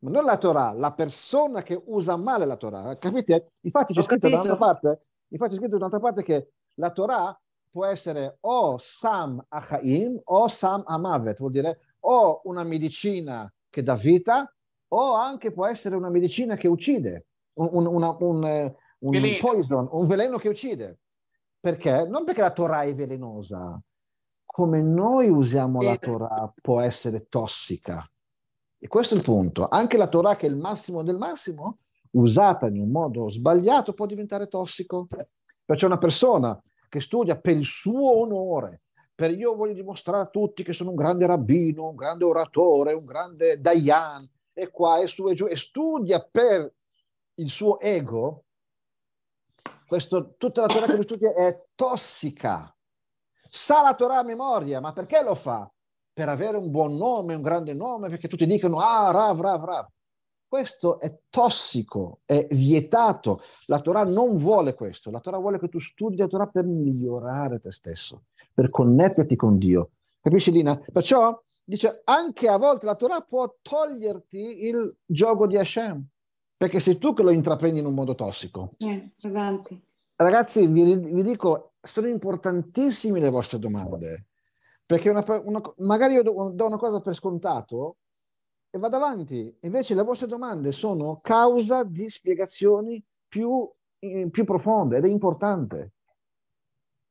Ma non la Torah, la persona che usa male la Torah, capite? Infatti c'è Ho scritto da un'altra parte, infatti c'è scritto da un'altra parte che la Torah può essere o Sam Achaim o Sam Amavet, vuol dire o una medicina che dà vita o anche può essere una medicina che uccide, un, una, un, eh, un, veleno. Poison, un veleno che uccide. Perché? Non perché la Torah è velenosa, come noi usiamo la eh. Torah può essere tossica. E questo è il punto. Anche la Torah, che è il massimo del massimo, usata in un modo sbagliato, può diventare tossico. Perciò cioè, una persona che studia per il suo onore, per io voglio dimostrare a tutti che sono un grande rabbino, un grande oratore, un grande Dayan, e qua e su e giù, e studia per il suo ego, questo, tutta la Torah che lui studia è tossica. Sa la Torah a memoria, ma perché lo fa? Per avere un buon nome, un grande nome, perché tutti dicono, ah, Rav, Rav, Rav. Questo è tossico, è vietato. La Torah non vuole questo. La Torah vuole che tu studi la Torah per migliorare te stesso, per connetterti con Dio. Capisci, Lina? Perciò dice anche a volte la Torah può toglierti il gioco di Hashem, perché sei tu che lo intraprendi in un modo tossico. Eh, Ragazzi, vi, vi, dico, sono importantissime le vostre domande, perché una, una, magari io do, do una cosa per scontato, e vado avanti. Invece le vostre domande sono causa di spiegazioni più, eh, più profonde ed è importante.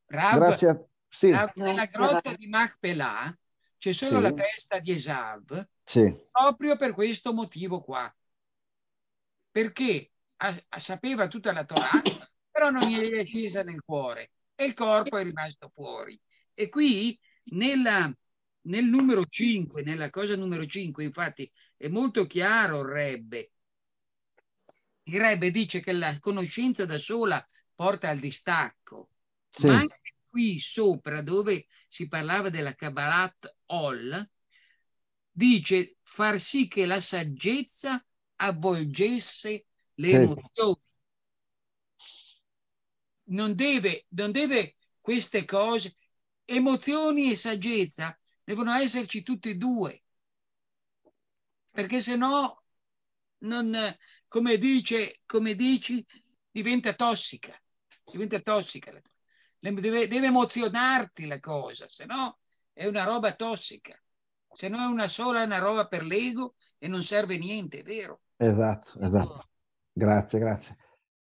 Rav, Grazie a... Sì. nella grotta di Machpelah c'è solo sì. la testa di Esav sì. proprio per questo motivo qua. Perché a, a, sapeva tutta la Torah, però non gli è scesa nel cuore e il corpo è rimasto fuori. E qui nella nel numero 5, nella cosa numero 5, infatti, è molto chiaro il Rebbe. Il Rebbe dice che la conoscenza da sola porta al distacco, sì. ma anche qui sopra, dove si parlava della Kabbalat Ol, dice far sì che la saggezza avvolgesse le sì. emozioni. Non deve, non deve queste cose, emozioni e saggezza Devono esserci tutte e due, perché se no, non, come, dice, come dici, diventa tossica, diventa tossica. Deve, deve emozionarti la cosa, se no è una roba tossica. Se no è una sola, è una roba per l'ego e non serve niente, è vero? Esatto, esatto. Oh. Grazie, grazie.